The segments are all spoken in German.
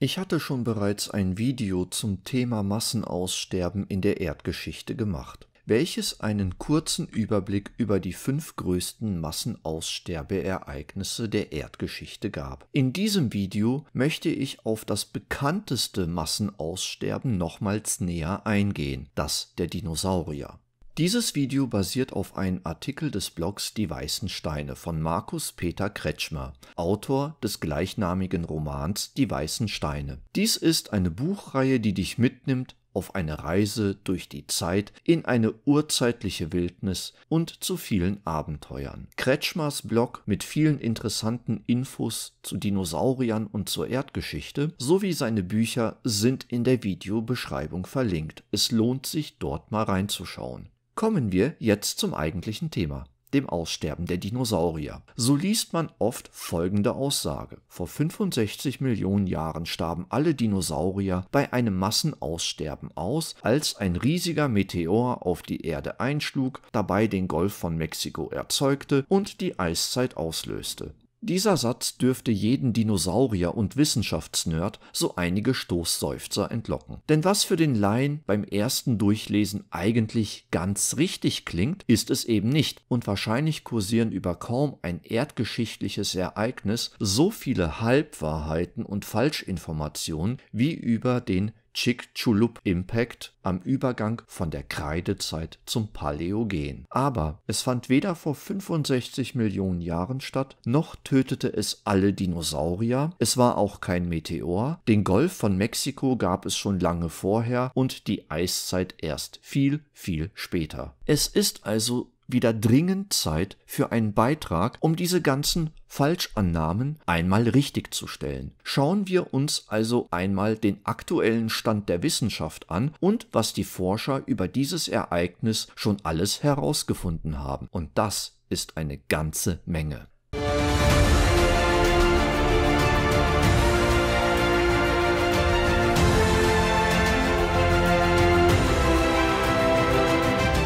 Ich hatte schon bereits ein Video zum Thema Massenaussterben in der Erdgeschichte gemacht, welches einen kurzen Überblick über die fünf größten Massenaussterbeereignisse der Erdgeschichte gab. In diesem Video möchte ich auf das bekannteste Massenaussterben nochmals näher eingehen, das der Dinosaurier dieses Video basiert auf einem Artikel des Blogs Die weißen Steine von Markus Peter Kretschmer, Autor des gleichnamigen Romans Die weißen Steine. Dies ist eine Buchreihe, die dich mitnimmt auf eine Reise durch die Zeit in eine urzeitliche Wildnis und zu vielen Abenteuern. Kretschmers Blog mit vielen interessanten Infos zu Dinosauriern und zur Erdgeschichte sowie seine Bücher sind in der Videobeschreibung verlinkt. Es lohnt sich dort mal reinzuschauen. Kommen wir jetzt zum eigentlichen Thema dem Aussterben der Dinosaurier. So liest man oft folgende Aussage. Vor 65 Millionen Jahren starben alle Dinosaurier bei einem Massenaussterben aus, als ein riesiger Meteor auf die Erde einschlug, dabei den Golf von Mexiko erzeugte und die Eiszeit auslöste. Dieser Satz dürfte jeden Dinosaurier und Wissenschaftsnerd so einige Stoßseufzer entlocken. Denn was für den Laien beim ersten Durchlesen eigentlich ganz richtig klingt, ist es eben nicht, und wahrscheinlich kursieren über kaum ein erdgeschichtliches Ereignis so viele Halbwahrheiten und Falschinformationen wie über den Chicxulub Impact am Übergang von der Kreidezeit zum Paläogen. Aber es fand weder vor 65 Millionen Jahren statt, noch tötete es alle Dinosaurier, es war auch kein Meteor, den Golf von Mexiko gab es schon lange vorher und die Eiszeit erst viel, viel später. Es ist also wieder dringend Zeit für einen Beitrag, um diese ganzen Falschannahmen einmal richtig zu stellen. Schauen wir uns also einmal den aktuellen Stand der Wissenschaft an und was die Forscher über dieses Ereignis schon alles herausgefunden haben. Und das ist eine ganze Menge.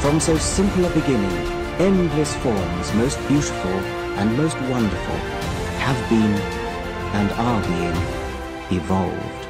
From so simple a beginning, endless forms most beautiful and most wonderful have been and are being evolved.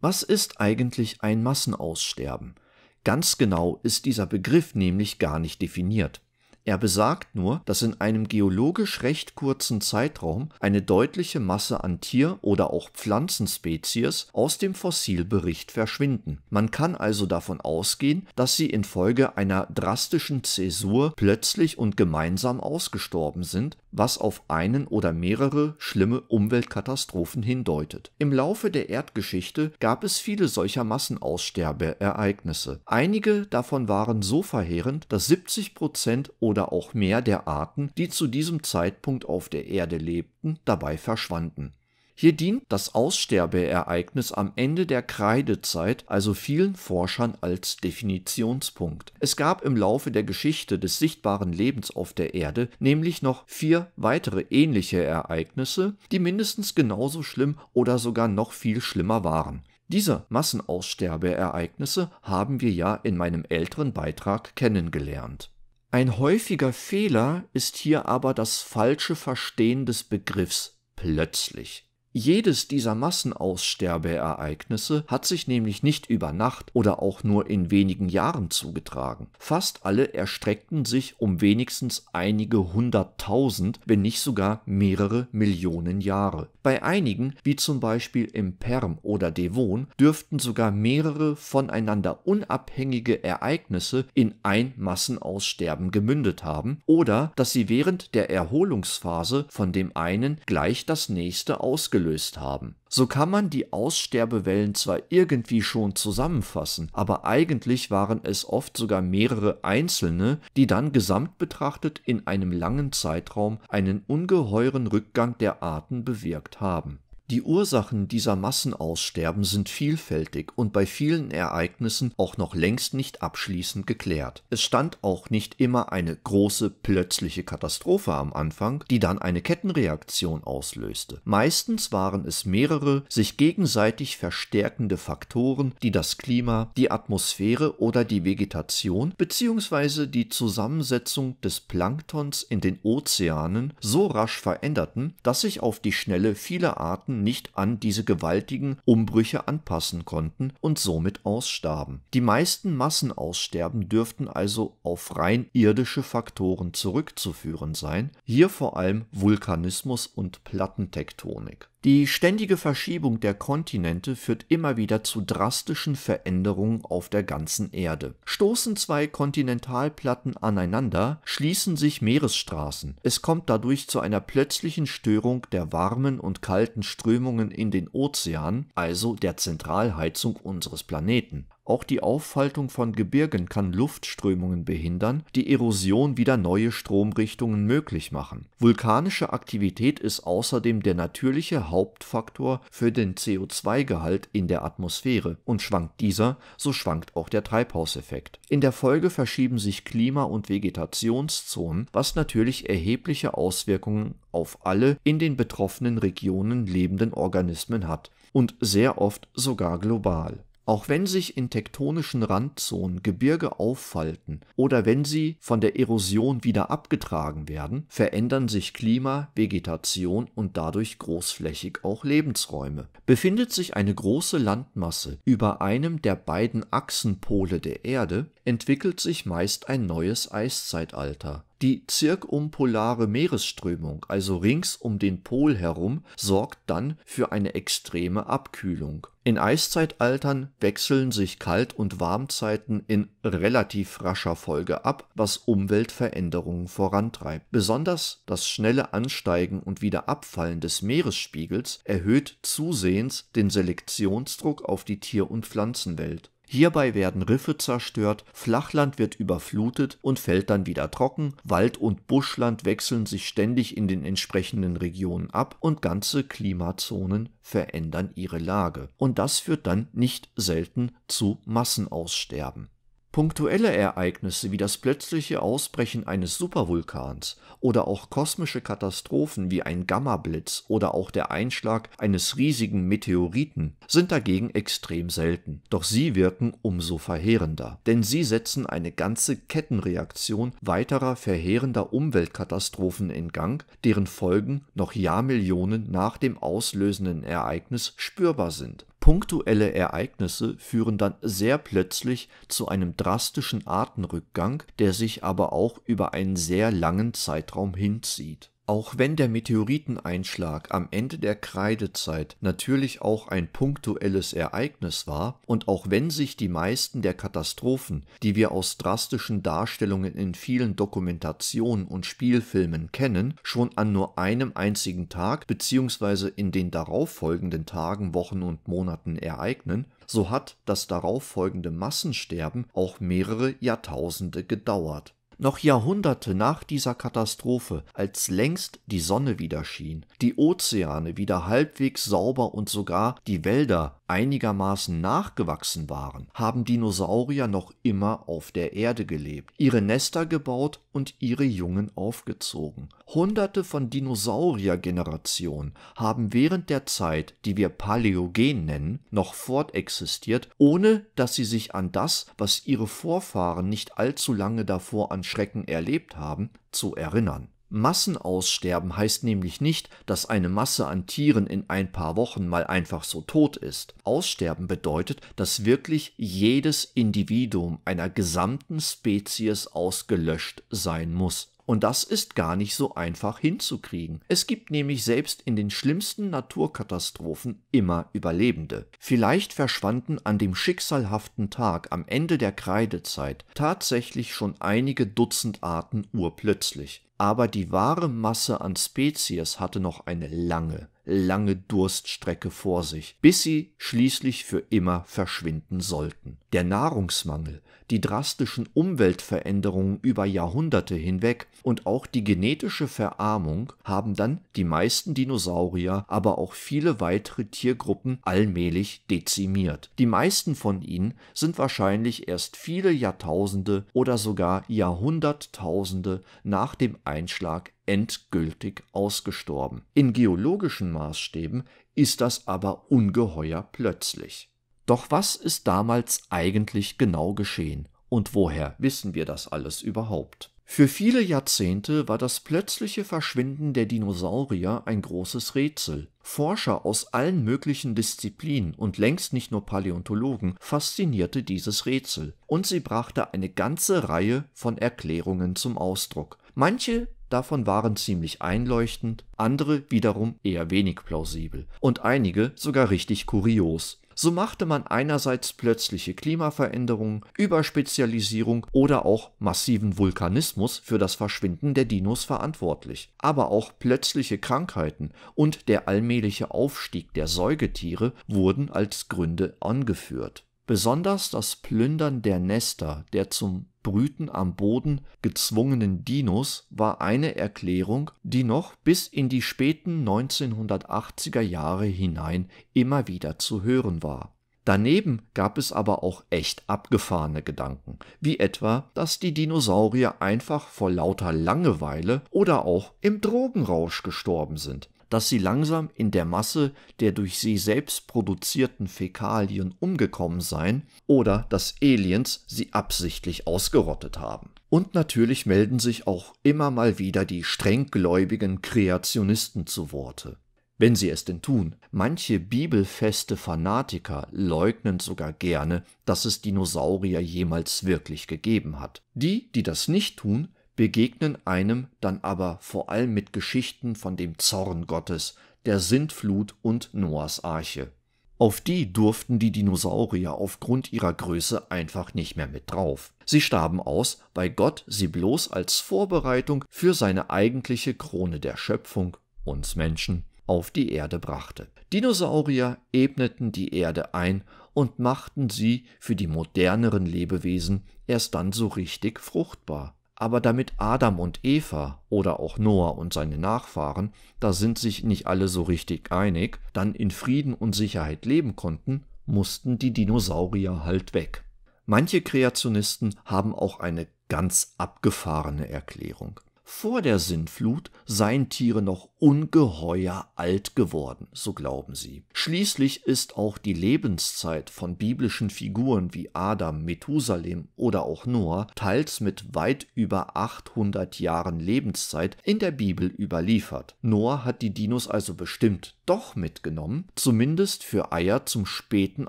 Was ist eigentlich ein Massenaussterben? Ganz genau ist dieser Begriff nämlich gar nicht definiert. Er besagt nur, dass in einem geologisch recht kurzen Zeitraum eine deutliche Masse an Tier- oder auch Pflanzenspezies aus dem Fossilbericht verschwinden. Man kann also davon ausgehen, dass sie infolge einer drastischen Zäsur plötzlich und gemeinsam ausgestorben sind, was auf einen oder mehrere schlimme Umweltkatastrophen hindeutet. Im Laufe der Erdgeschichte gab es viele solcher Massenaussterbeereignisse. Einige davon waren so verheerend, dass 70 Prozent oder oder auch mehr der Arten, die zu diesem Zeitpunkt auf der Erde lebten, dabei verschwanden. Hier dient das Aussterbeereignis am Ende der Kreidezeit also vielen Forschern als Definitionspunkt. Es gab im Laufe der Geschichte des sichtbaren Lebens auf der Erde nämlich noch vier weitere ähnliche Ereignisse, die mindestens genauso schlimm oder sogar noch viel schlimmer waren. Diese Massenaussterbeereignisse haben wir ja in meinem älteren Beitrag kennengelernt. Ein häufiger Fehler ist hier aber das falsche Verstehen des Begriffs plötzlich. Jedes dieser Massenaussterbeereignisse hat sich nämlich nicht über Nacht oder auch nur in wenigen Jahren zugetragen. Fast alle erstreckten sich um wenigstens einige hunderttausend, wenn nicht sogar mehrere Millionen Jahre. Bei einigen, wie zum Beispiel im Perm oder Devon, dürften sogar mehrere voneinander unabhängige Ereignisse in ein Massenaussterben gemündet haben oder dass sie während der Erholungsphase von dem einen gleich das nächste ausgelöst ausgelöst haben. So kann man die Aussterbewellen zwar irgendwie schon zusammenfassen, aber eigentlich waren es oft sogar mehrere einzelne, die dann gesamt betrachtet in einem langen Zeitraum einen ungeheuren Rückgang der Arten bewirkt haben die Ursachen dieser Massenaussterben sind vielfältig und bei vielen Ereignissen auch noch längst nicht abschließend geklärt. Es stand auch nicht immer eine große plötzliche Katastrophe am Anfang, die dann eine Kettenreaktion auslöste. Meistens waren es mehrere sich gegenseitig verstärkende Faktoren, die das Klima, die Atmosphäre oder die Vegetation bzw. die Zusammensetzung des Planktons in den Ozeanen so rasch veränderten, dass sich auf die Schnelle viele Arten nicht an diese gewaltigen Umbrüche anpassen konnten und somit ausstarben. Die meisten Massenaussterben dürften also auf rein irdische Faktoren zurückzuführen sein, hier vor allem Vulkanismus und Plattentektonik die ständige Verschiebung der Kontinente führt immer wieder zu drastischen Veränderungen auf der ganzen Erde. Stoßen zwei Kontinentalplatten aneinander, schließen sich Meeresstraßen. Es kommt dadurch zu einer plötzlichen Störung der warmen und kalten Strömungen in den Ozean, also der Zentralheizung unseres Planeten auch die Auffaltung von Gebirgen kann Luftströmungen behindern, die Erosion wieder neue Stromrichtungen möglich machen. Vulkanische Aktivität ist außerdem der natürliche Hauptfaktor für den CO2-Gehalt in der Atmosphäre und schwankt dieser, so schwankt auch der Treibhauseffekt. In der Folge verschieben sich Klima- und Vegetationszonen, was natürlich erhebliche Auswirkungen auf alle in den betroffenen Regionen lebenden Organismen hat und sehr oft sogar global auch wenn sich in tektonischen Randzonen Gebirge auffalten oder wenn sie von der Erosion wieder abgetragen werden, verändern sich Klima, Vegetation und dadurch großflächig auch Lebensräume. Befindet sich eine große Landmasse über einem der beiden Achsenpole der Erde, entwickelt sich meist ein neues Eiszeitalter die zirkumpolare Meeresströmung, also rings um den Pol herum, sorgt dann für eine extreme Abkühlung. In Eiszeitaltern wechseln sich Kalt und Warmzeiten in relativ rascher Folge ab, was Umweltveränderungen vorantreibt. Besonders das schnelle Ansteigen und Wiederabfallen des Meeresspiegels erhöht zusehends den Selektionsdruck auf die Tier und Pflanzenwelt Hierbei werden Riffe zerstört, Flachland wird überflutet und fällt dann wieder trocken, Wald und Buschland wechseln sich ständig in den entsprechenden Regionen ab und ganze Klimazonen verändern ihre Lage. Und das führt dann nicht selten zu Massenaussterben. Punktuelle Ereignisse wie das plötzliche Ausbrechen eines Supervulkans oder auch kosmische Katastrophen wie ein Gammablitz oder auch der Einschlag eines riesigen Meteoriten sind dagegen extrem selten, doch sie wirken umso verheerender, denn sie setzen eine ganze Kettenreaktion weiterer verheerender Umweltkatastrophen in Gang, deren Folgen noch Jahrmillionen nach dem auslösenden Ereignis spürbar sind Punktuelle Ereignisse führen dann sehr plötzlich zu einem drastischen Artenrückgang, der sich aber auch über einen sehr langen Zeitraum hinzieht auch wenn der Meteoriteneinschlag am Ende der Kreidezeit natürlich auch ein punktuelles Ereignis war und auch wenn sich die meisten der Katastrophen, die wir aus drastischen Darstellungen in vielen Dokumentationen und Spielfilmen kennen, schon an nur einem einzigen Tag bzw. in den darauffolgenden Tagen, Wochen und Monaten ereignen, so hat das darauffolgende Massensterben auch mehrere Jahrtausende gedauert. Noch Jahrhunderte nach dieser Katastrophe, als längst die Sonne wieder schien, die Ozeane wieder halbwegs sauber und sogar die Wälder einigermaßen nachgewachsen waren, haben Dinosaurier noch immer auf der Erde gelebt, ihre Nester gebaut und ihre Jungen aufgezogen. Hunderte von Dinosauriergenerationen haben während der Zeit, die wir Paläogen nennen, noch fortexistiert, ohne dass sie sich an das, was ihre Vorfahren nicht allzu lange davor an an Schrecken erlebt haben, zu erinnern. Massenaussterben heißt nämlich nicht, dass eine Masse an Tieren in ein paar Wochen mal einfach so tot ist. Aussterben bedeutet, dass wirklich jedes Individuum einer gesamten Spezies ausgelöscht sein muss. Und das ist gar nicht so einfach hinzukriegen. Es gibt nämlich selbst in den schlimmsten Naturkatastrophen immer Überlebende. Vielleicht verschwanden an dem schicksalhaften Tag am Ende der Kreidezeit tatsächlich schon einige Dutzend Arten urplötzlich. Aber die wahre Masse an Spezies hatte noch eine lange, lange Durststrecke vor sich, bis sie schließlich für immer verschwinden sollten. Der Nahrungsmangel, die drastischen Umweltveränderungen über Jahrhunderte hinweg und auch die genetische Verarmung haben dann die meisten Dinosaurier, aber auch viele weitere Tiergruppen allmählich dezimiert. Die meisten von ihnen sind wahrscheinlich erst viele Jahrtausende oder sogar Jahrhunderttausende nach dem Einschlag endgültig ausgestorben. In geologischen Maßstäben ist das aber ungeheuer plötzlich. Doch was ist damals eigentlich genau geschehen und woher wissen wir das alles überhaupt? Für viele Jahrzehnte war das plötzliche Verschwinden der Dinosaurier ein großes Rätsel. Forscher aus allen möglichen Disziplinen und längst nicht nur Paläontologen faszinierte dieses Rätsel und sie brachte eine ganze Reihe von Erklärungen zum Ausdruck. Manche davon waren ziemlich einleuchtend, andere wiederum eher wenig plausibel und einige sogar richtig kurios. So machte man einerseits plötzliche Klimaveränderungen, Überspezialisierung oder auch massiven Vulkanismus für das Verschwinden der Dinos verantwortlich, aber auch plötzliche Krankheiten und der allmähliche Aufstieg der Säugetiere wurden als Gründe angeführt. Besonders das Plündern der Nester der zum Brüten am Boden gezwungenen Dinos war eine Erklärung, die noch bis in die späten 1980er Jahre hinein immer wieder zu hören war. Daneben gab es aber auch echt abgefahrene Gedanken, wie etwa, dass die Dinosaurier einfach vor lauter Langeweile oder auch im Drogenrausch gestorben sind dass sie langsam in der Masse der durch sie selbst produzierten Fäkalien umgekommen seien oder dass Aliens sie absichtlich ausgerottet haben. Und natürlich melden sich auch immer mal wieder die strenggläubigen Kreationisten zu Worte. Wenn sie es denn tun. Manche bibelfeste Fanatiker leugnen sogar gerne, dass es Dinosaurier jemals wirklich gegeben hat. Die, die das nicht tun, begegnen einem dann aber vor allem mit Geschichten von dem Zorn Gottes, der Sintflut und Noahs Arche. Auf die durften die Dinosaurier aufgrund ihrer Größe einfach nicht mehr mit drauf. Sie starben aus, weil Gott sie bloß als Vorbereitung für seine eigentliche Krone der Schöpfung, uns Menschen, auf die Erde brachte. Dinosaurier ebneten die Erde ein und machten sie für die moderneren Lebewesen erst dann so richtig fruchtbar aber damit Adam und Eva oder auch Noah und seine Nachfahren, da sind sich nicht alle so richtig einig, dann in Frieden und Sicherheit leben konnten, mussten die Dinosaurier halt weg. Manche Kreationisten haben auch eine ganz abgefahrene Erklärung. Vor der Sintflut seien Tiere noch ungeheuer alt geworden, so glauben sie. Schließlich ist auch die Lebenszeit von biblischen Figuren wie Adam, Methusalem oder auch Noah teils mit weit über 800 Jahren Lebenszeit in der Bibel überliefert. Noah hat die Dinos also bestimmt doch mitgenommen, zumindest für Eier zum späten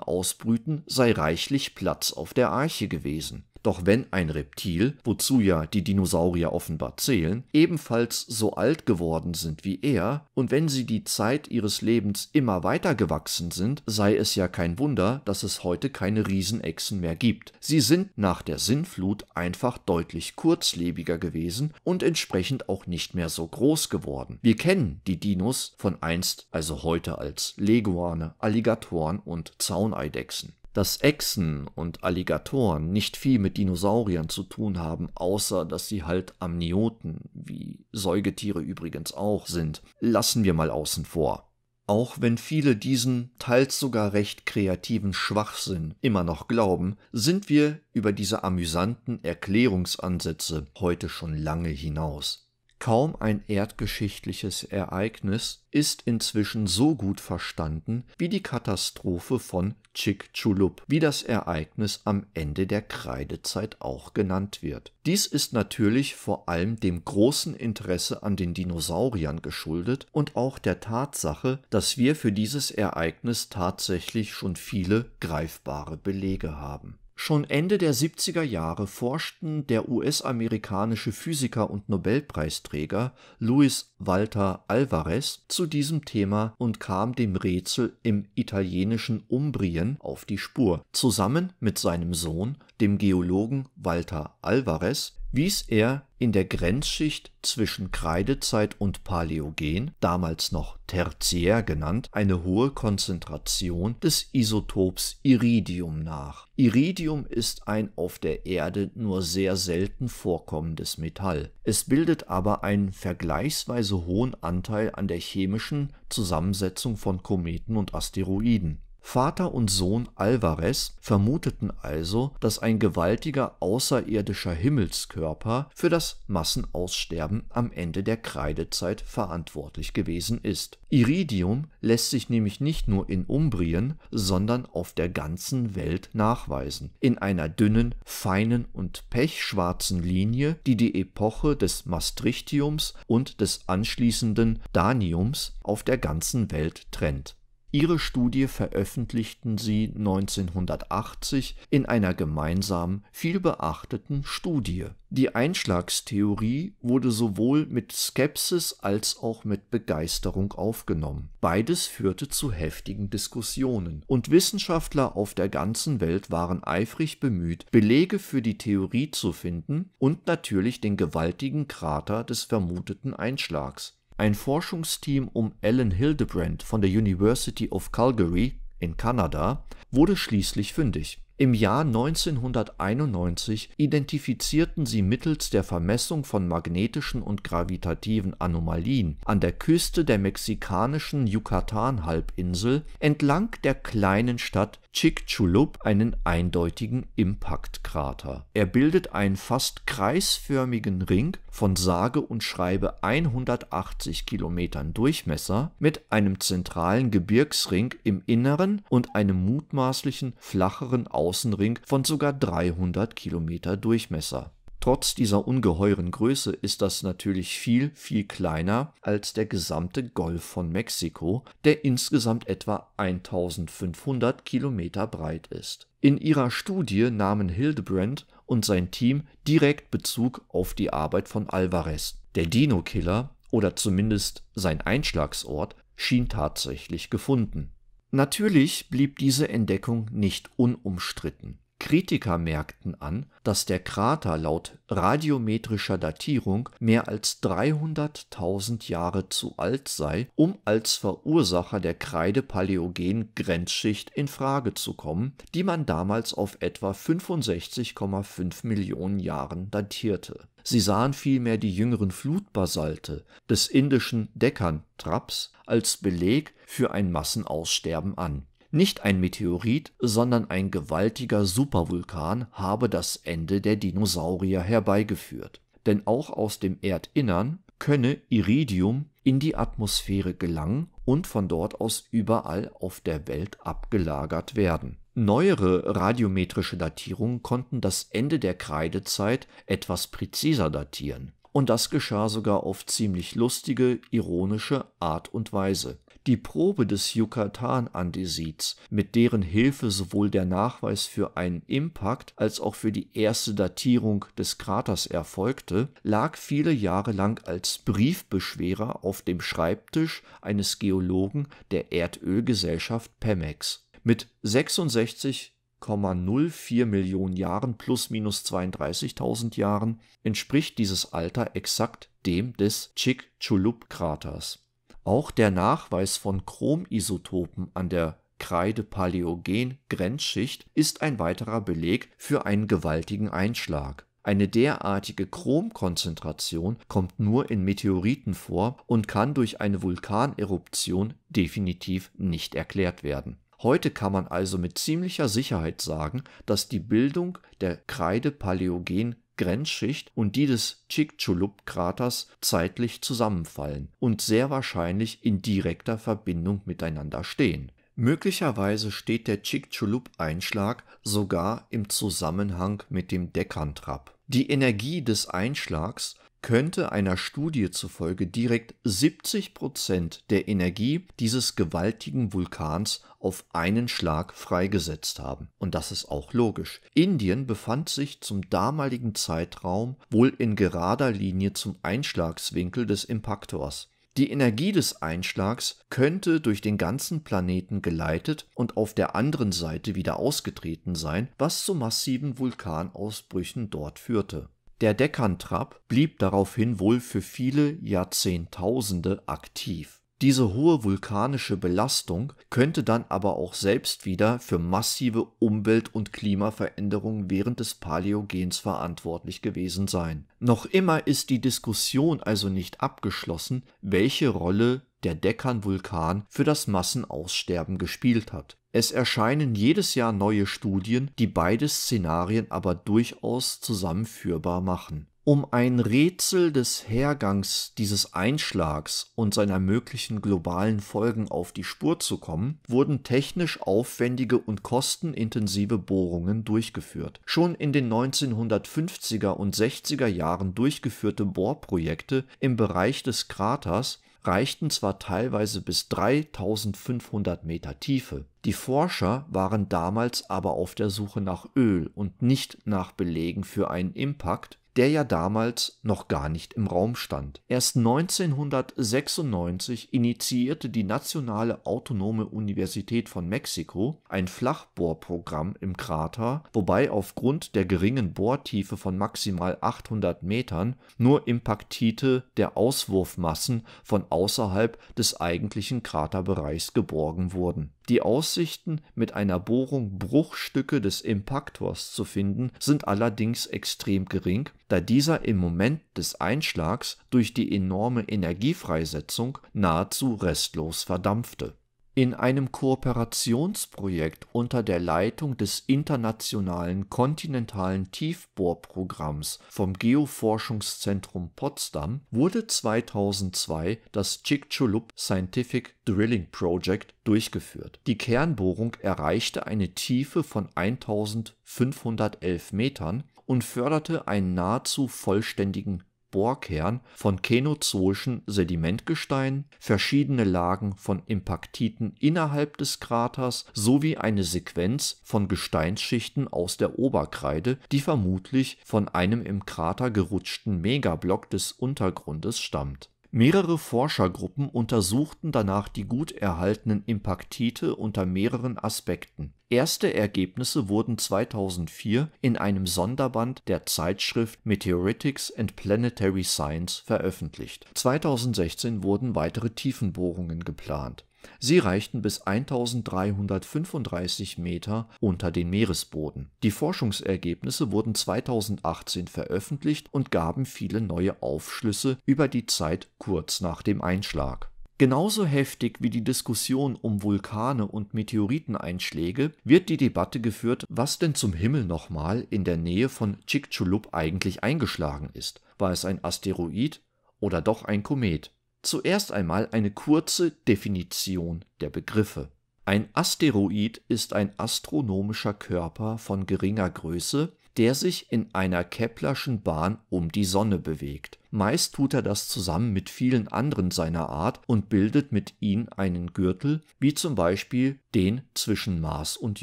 Ausbrüten sei reichlich Platz auf der Arche gewesen. Doch wenn ein Reptil, wozu ja die Dinosaurier offenbar zählen, ebenfalls so alt geworden sind wie er, und wenn sie die Zeit ihres Lebens immer weiter gewachsen sind, sei es ja kein Wunder, dass es heute keine Riesenechsen mehr gibt. Sie sind nach der Sinnflut einfach deutlich kurzlebiger gewesen und entsprechend auch nicht mehr so groß geworden. Wir kennen die Dinos von einst, also heute als Leguane, Alligatoren und Zauneidechsen dass Echsen und Alligatoren nicht viel mit Dinosauriern zu tun haben, außer dass sie halt Amnioten, wie Säugetiere übrigens auch sind, lassen wir mal außen vor. Auch wenn viele diesen, teils sogar recht kreativen Schwachsinn immer noch glauben, sind wir über diese amüsanten Erklärungsansätze heute schon lange hinaus. Kaum ein erdgeschichtliches Ereignis ist inzwischen so gut verstanden wie die Katastrophe von Chicxulub, wie das Ereignis am Ende der Kreidezeit auch genannt wird. Dies ist natürlich vor allem dem großen Interesse an den Dinosauriern geschuldet und auch der Tatsache, dass wir für dieses Ereignis tatsächlich schon viele greifbare Belege haben Schon Ende der 70er Jahre forschten der US-amerikanische Physiker und Nobelpreisträger Luis Walter Alvarez zu diesem Thema und kam dem Rätsel im italienischen Umbrien auf die Spur. Zusammen mit seinem Sohn, dem Geologen Walter Alvarez wies er in der Grenzschicht zwischen Kreidezeit und Paläogen, damals noch Tertiär genannt, eine hohe Konzentration des Isotops Iridium nach. Iridium ist ein auf der Erde nur sehr selten vorkommendes Metall. Es bildet aber einen vergleichsweise hohen Anteil an der chemischen Zusammensetzung von Kometen und Asteroiden Vater und Sohn Alvarez vermuteten also, dass ein gewaltiger außerirdischer Himmelskörper für das Massenaussterben am Ende der Kreidezeit verantwortlich gewesen ist. Iridium lässt sich nämlich nicht nur in Umbrien, sondern auf der ganzen Welt nachweisen, in einer dünnen, feinen und pechschwarzen Linie, die die Epoche des Maastrichtiums und des anschließenden Daniums auf der ganzen Welt trennt Ihre Studie veröffentlichten sie 1980 in einer gemeinsamen, vielbeachteten Studie. Die Einschlagstheorie wurde sowohl mit Skepsis als auch mit Begeisterung aufgenommen. Beides führte zu heftigen Diskussionen, und Wissenschaftler auf der ganzen Welt waren eifrig bemüht, Belege für die Theorie zu finden und natürlich den gewaltigen Krater des vermuteten Einschlags. Ein Forschungsteam um Alan Hildebrand von der University of Calgary in Kanada wurde schließlich fündig. Im Jahr 1991 identifizierten sie mittels der Vermessung von magnetischen und gravitativen Anomalien an der Küste der mexikanischen Yucatan-Halbinsel entlang der kleinen Stadt Chicxulub einen eindeutigen Impaktkrater. Er bildet einen fast kreisförmigen Ring von sage und schreibe 180 Kilometern Durchmesser mit einem zentralen Gebirgsring im Inneren und einem mutmaßlichen flacheren Außenring von sogar 300 Kilometer Durchmesser Trotz dieser ungeheuren Größe ist das natürlich viel, viel kleiner als der gesamte Golf von Mexiko, der insgesamt etwa 1500 Kilometer breit ist. In ihrer Studie nahmen Hildebrandt und sein Team direkt Bezug auf die Arbeit von Alvarez. Der Dino-Killer, oder zumindest sein Einschlagsort, schien tatsächlich gefunden. Natürlich blieb diese Entdeckung nicht unumstritten. Kritiker merkten an, dass der Krater laut radiometrischer Datierung mehr als 300.000 Jahre zu alt sei, um als Verursacher der Kreidepaläogen-Grenzschicht in Frage zu kommen, die man damals auf etwa 65,5 Millionen Jahren datierte. Sie sahen vielmehr die jüngeren Flutbasalte des indischen deccan Traps als Beleg für ein Massenaussterben an nicht ein Meteorit, sondern ein gewaltiger Supervulkan habe das Ende der Dinosaurier herbeigeführt. Denn auch aus dem Erdinnern könne Iridium in die Atmosphäre gelangen und von dort aus überall auf der Welt abgelagert werden. Neuere radiometrische Datierungen konnten das Ende der Kreidezeit etwas präziser datieren. Und das geschah sogar auf ziemlich lustige, ironische Art und Weise die Probe des Yucatan-Andesits, mit deren Hilfe sowohl der Nachweis für einen Impact als auch für die erste Datierung des Kraters erfolgte, lag viele Jahre lang als Briefbeschwerer auf dem Schreibtisch eines Geologen der Erdölgesellschaft Pemex. Mit 66 0,04 Millionen Jahren plus minus 32.000 Jahren entspricht dieses Alter exakt dem des Chicxulub-Kraters auch der Nachweis von Chromisotopen an der Kreide-Paläogen-Grenzschicht ist ein weiterer Beleg für einen gewaltigen Einschlag. Eine derartige Chromkonzentration kommt nur in Meteoriten vor und kann durch eine Vulkaneruption definitiv nicht erklärt werden. Heute kann man also mit ziemlicher Sicherheit sagen, dass die Bildung der Kreide-Paläogen-Grenzschicht Grenzschicht und die des Chicxulub-Kraters zeitlich zusammenfallen und sehr wahrscheinlich in direkter Verbindung miteinander stehen. Möglicherweise steht der Chicxulub-Einschlag sogar im Zusammenhang mit dem Dekantrapp. Die Energie des Einschlags könnte einer Studie zufolge direkt 70 Prozent der Energie dieses gewaltigen Vulkans auf einen Schlag freigesetzt haben. Und das ist auch logisch. Indien befand sich zum damaligen Zeitraum wohl in gerader Linie zum Einschlagswinkel des Impaktors. Die Energie des Einschlags könnte durch den ganzen Planeten geleitet und auf der anderen Seite wieder ausgetreten sein, was zu massiven Vulkanausbrüchen dort führte. Der Deckantrap blieb daraufhin wohl für viele Jahrzehntausende aktiv diese hohe vulkanische Belastung könnte dann aber auch selbst wieder für massive Umwelt- und Klimaveränderungen während des Paläogens verantwortlich gewesen sein. Noch immer ist die Diskussion also nicht abgeschlossen, welche Rolle der Dekkan-Vulkan für das Massenaussterben gespielt hat. Es erscheinen jedes Jahr neue Studien, die beide Szenarien aber durchaus zusammenführbar machen um ein Rätsel des Hergangs dieses Einschlags und seiner möglichen globalen Folgen auf die Spur zu kommen, wurden technisch aufwendige und kostenintensive Bohrungen durchgeführt. Schon in den 1950er und 60er Jahren durchgeführte Bohrprojekte im Bereich des Kraters reichten zwar teilweise bis 3500 Meter Tiefe. Die Forscher waren damals aber auf der Suche nach Öl und nicht nach Belegen für einen Impact, der ja damals noch gar nicht im Raum stand. Erst 1996 initiierte die Nationale Autonome Universität von Mexiko ein Flachbohrprogramm im Krater, wobei aufgrund der geringen Bohrtiefe von maximal 800 Metern nur Impaktite der Auswurfmassen von außerhalb des eigentlichen Kraterbereichs geborgen wurden die Aussichten, mit einer Bohrung Bruchstücke des Impaktors zu finden, sind allerdings extrem gering, da dieser im Moment des Einschlags durch die enorme Energiefreisetzung nahezu restlos verdampfte in einem Kooperationsprojekt unter der Leitung des Internationalen Kontinentalen Tiefbohrprogramms vom Geoforschungszentrum Potsdam wurde 2002 das Chicxulub Scientific Drilling Project durchgeführt. Die Kernbohrung erreichte eine Tiefe von 1511 Metern und förderte einen nahezu vollständigen Bohrkern von känozoischen Sedimentgesteinen, verschiedene Lagen von Impaktiten innerhalb des Kraters sowie eine Sequenz von Gesteinsschichten aus der Oberkreide, die vermutlich von einem im Krater gerutschten Megablock des Untergrundes stammt Mehrere Forschergruppen untersuchten danach die gut erhaltenen Impaktite unter mehreren Aspekten. Erste Ergebnisse wurden 2004 in einem Sonderband der Zeitschrift Meteoritics and Planetary Science veröffentlicht. 2016 wurden weitere Tiefenbohrungen geplant Sie reichten bis 1335 Meter unter den Meeresboden. Die Forschungsergebnisse wurden 2018 veröffentlicht und gaben viele neue Aufschlüsse über die Zeit kurz nach dem Einschlag. Genauso heftig wie die Diskussion um Vulkane und Meteoriteneinschläge wird die Debatte geführt, was denn zum Himmel nochmal in der Nähe von Chicxulub eigentlich eingeschlagen ist. War es ein Asteroid oder doch ein Komet? Zuerst einmal eine kurze Definition der Begriffe. Ein Asteroid ist ein astronomischer Körper von geringer Größe, der sich in einer Keplerschen Bahn um die Sonne bewegt. Meist tut er das zusammen mit vielen anderen seiner Art und bildet mit ihnen einen Gürtel, wie zum Beispiel den zwischen Mars und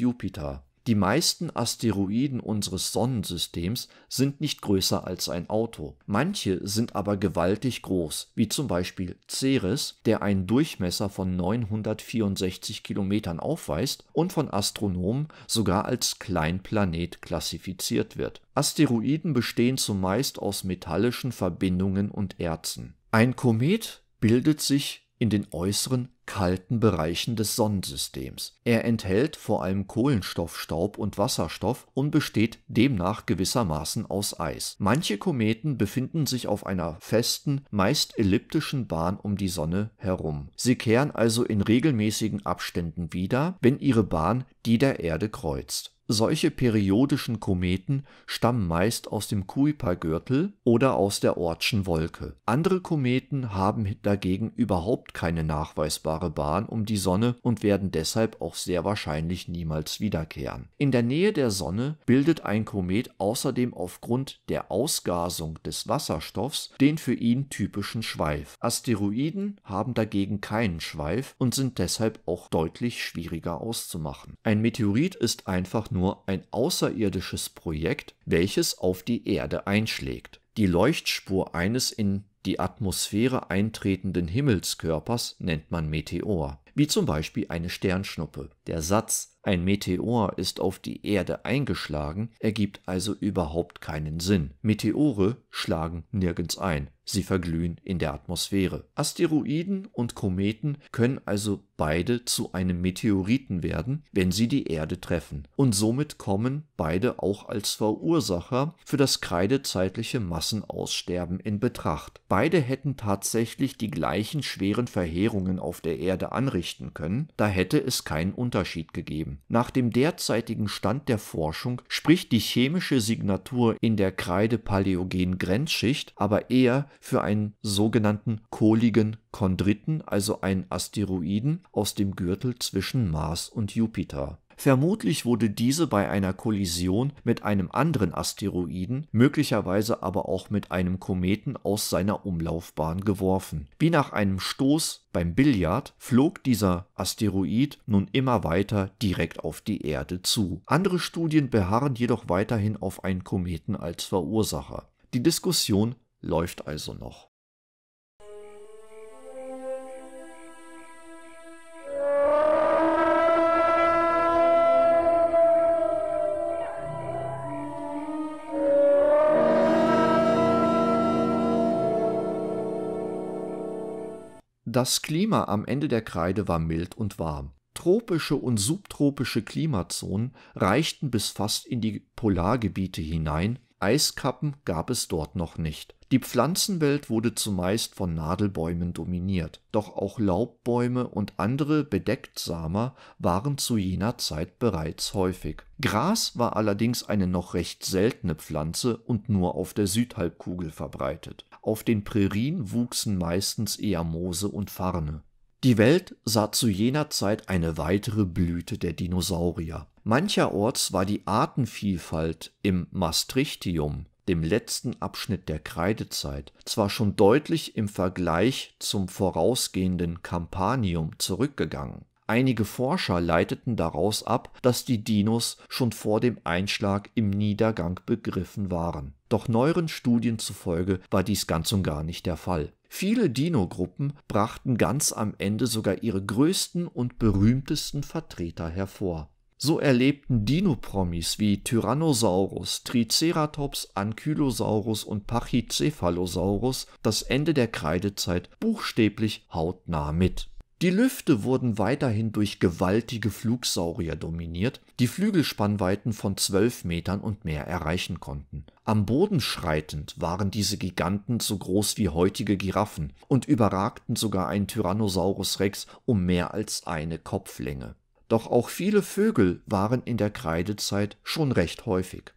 Jupiter die meisten Asteroiden unseres Sonnensystems sind nicht größer als ein Auto. Manche sind aber gewaltig groß, wie zum Beispiel Ceres, der einen Durchmesser von 964 Kilometern aufweist und von Astronomen sogar als Kleinplanet klassifiziert wird. Asteroiden bestehen zumeist aus metallischen Verbindungen und Erzen. Ein Komet bildet sich in den äußeren, kalten Bereichen des Sonnensystems. Er enthält vor allem Kohlenstoffstaub und Wasserstoff und besteht demnach gewissermaßen aus Eis. Manche Kometen befinden sich auf einer festen, meist elliptischen Bahn um die Sonne herum. Sie kehren also in regelmäßigen Abständen wieder, wenn ihre Bahn die der Erde kreuzt. Solche periodischen Kometen stammen meist aus dem Kuipergürtel oder aus der Ortschen Wolke. Andere Kometen haben dagegen überhaupt keine nachweisbare Bahn um die Sonne und werden deshalb auch sehr wahrscheinlich niemals wiederkehren. In der Nähe der Sonne bildet ein Komet außerdem aufgrund der Ausgasung des Wasserstoffs den für ihn typischen Schweif. Asteroiden haben dagegen keinen Schweif und sind deshalb auch deutlich schwieriger auszumachen. Ein Meteorit ist einfach nur nur ein außerirdisches Projekt, welches auf die Erde einschlägt. Die Leuchtspur eines in die Atmosphäre eintretenden Himmelskörpers nennt man Meteor, wie zum Beispiel eine Sternschnuppe der Satz Ein Meteor ist auf die Erde eingeschlagen ergibt also überhaupt keinen Sinn. Meteore schlagen nirgends ein, sie verglühen in der Atmosphäre. Asteroiden und Kometen können also beide zu einem Meteoriten werden, wenn sie die Erde treffen. Und somit kommen beide auch als Verursacher für das kreidezeitliche Massenaussterben in Betracht. Beide hätten tatsächlich die gleichen schweren Verheerungen auf der Erde anrichten können, da hätte es keinen Unterschied gegeben. Nach dem derzeitigen Stand der Forschung spricht die chemische Signatur in der Kreidepaläogen Grenzschicht aber eher für einen sogenannten kohligen Chondriten, also einen Asteroiden aus dem Gürtel zwischen Mars und Jupiter Vermutlich wurde diese bei einer Kollision mit einem anderen Asteroiden, möglicherweise aber auch mit einem Kometen aus seiner Umlaufbahn geworfen. Wie nach einem Stoß beim Billard flog dieser Asteroid nun immer weiter direkt auf die Erde zu. Andere Studien beharren jedoch weiterhin auf einen Kometen als Verursacher. Die Diskussion läuft also noch. Das Klima am Ende der Kreide war mild und warm. Tropische und subtropische Klimazonen reichten bis fast in die Polargebiete hinein, Eiskappen gab es dort noch nicht. Die Pflanzenwelt wurde zumeist von Nadelbäumen dominiert, doch auch Laubbäume und andere Bedecktsamer waren zu jener Zeit bereits häufig. Gras war allerdings eine noch recht seltene Pflanze und nur auf der Südhalbkugel verbreitet. Auf den Prärien wuchsen meistens eher Moose und Farne. Die Welt sah zu jener Zeit eine weitere Blüte der Dinosaurier. Mancherorts war die Artenvielfalt im Maastrichtium, dem letzten Abschnitt der Kreidezeit, zwar schon deutlich im Vergleich zum vorausgehenden Campanium zurückgegangen. Einige Forscher leiteten daraus ab, dass die Dinos schon vor dem Einschlag im Niedergang begriffen waren doch neueren Studien zufolge war dies ganz und gar nicht der Fall. Viele Dino-Gruppen brachten ganz am Ende sogar ihre größten und berühmtesten Vertreter hervor. So erlebten Dino-Promis wie Tyrannosaurus, Triceratops, Ankylosaurus und Pachycephalosaurus das Ende der Kreidezeit buchstäblich hautnah mit die Lüfte wurden weiterhin durch gewaltige Flugsaurier dominiert, die Flügelspannweiten von 12 Metern und mehr erreichen konnten. Am Boden schreitend waren diese Giganten so groß wie heutige Giraffen und überragten sogar einen Tyrannosaurus rex um mehr als eine Kopflänge. Doch auch viele Vögel waren in der Kreidezeit schon recht häufig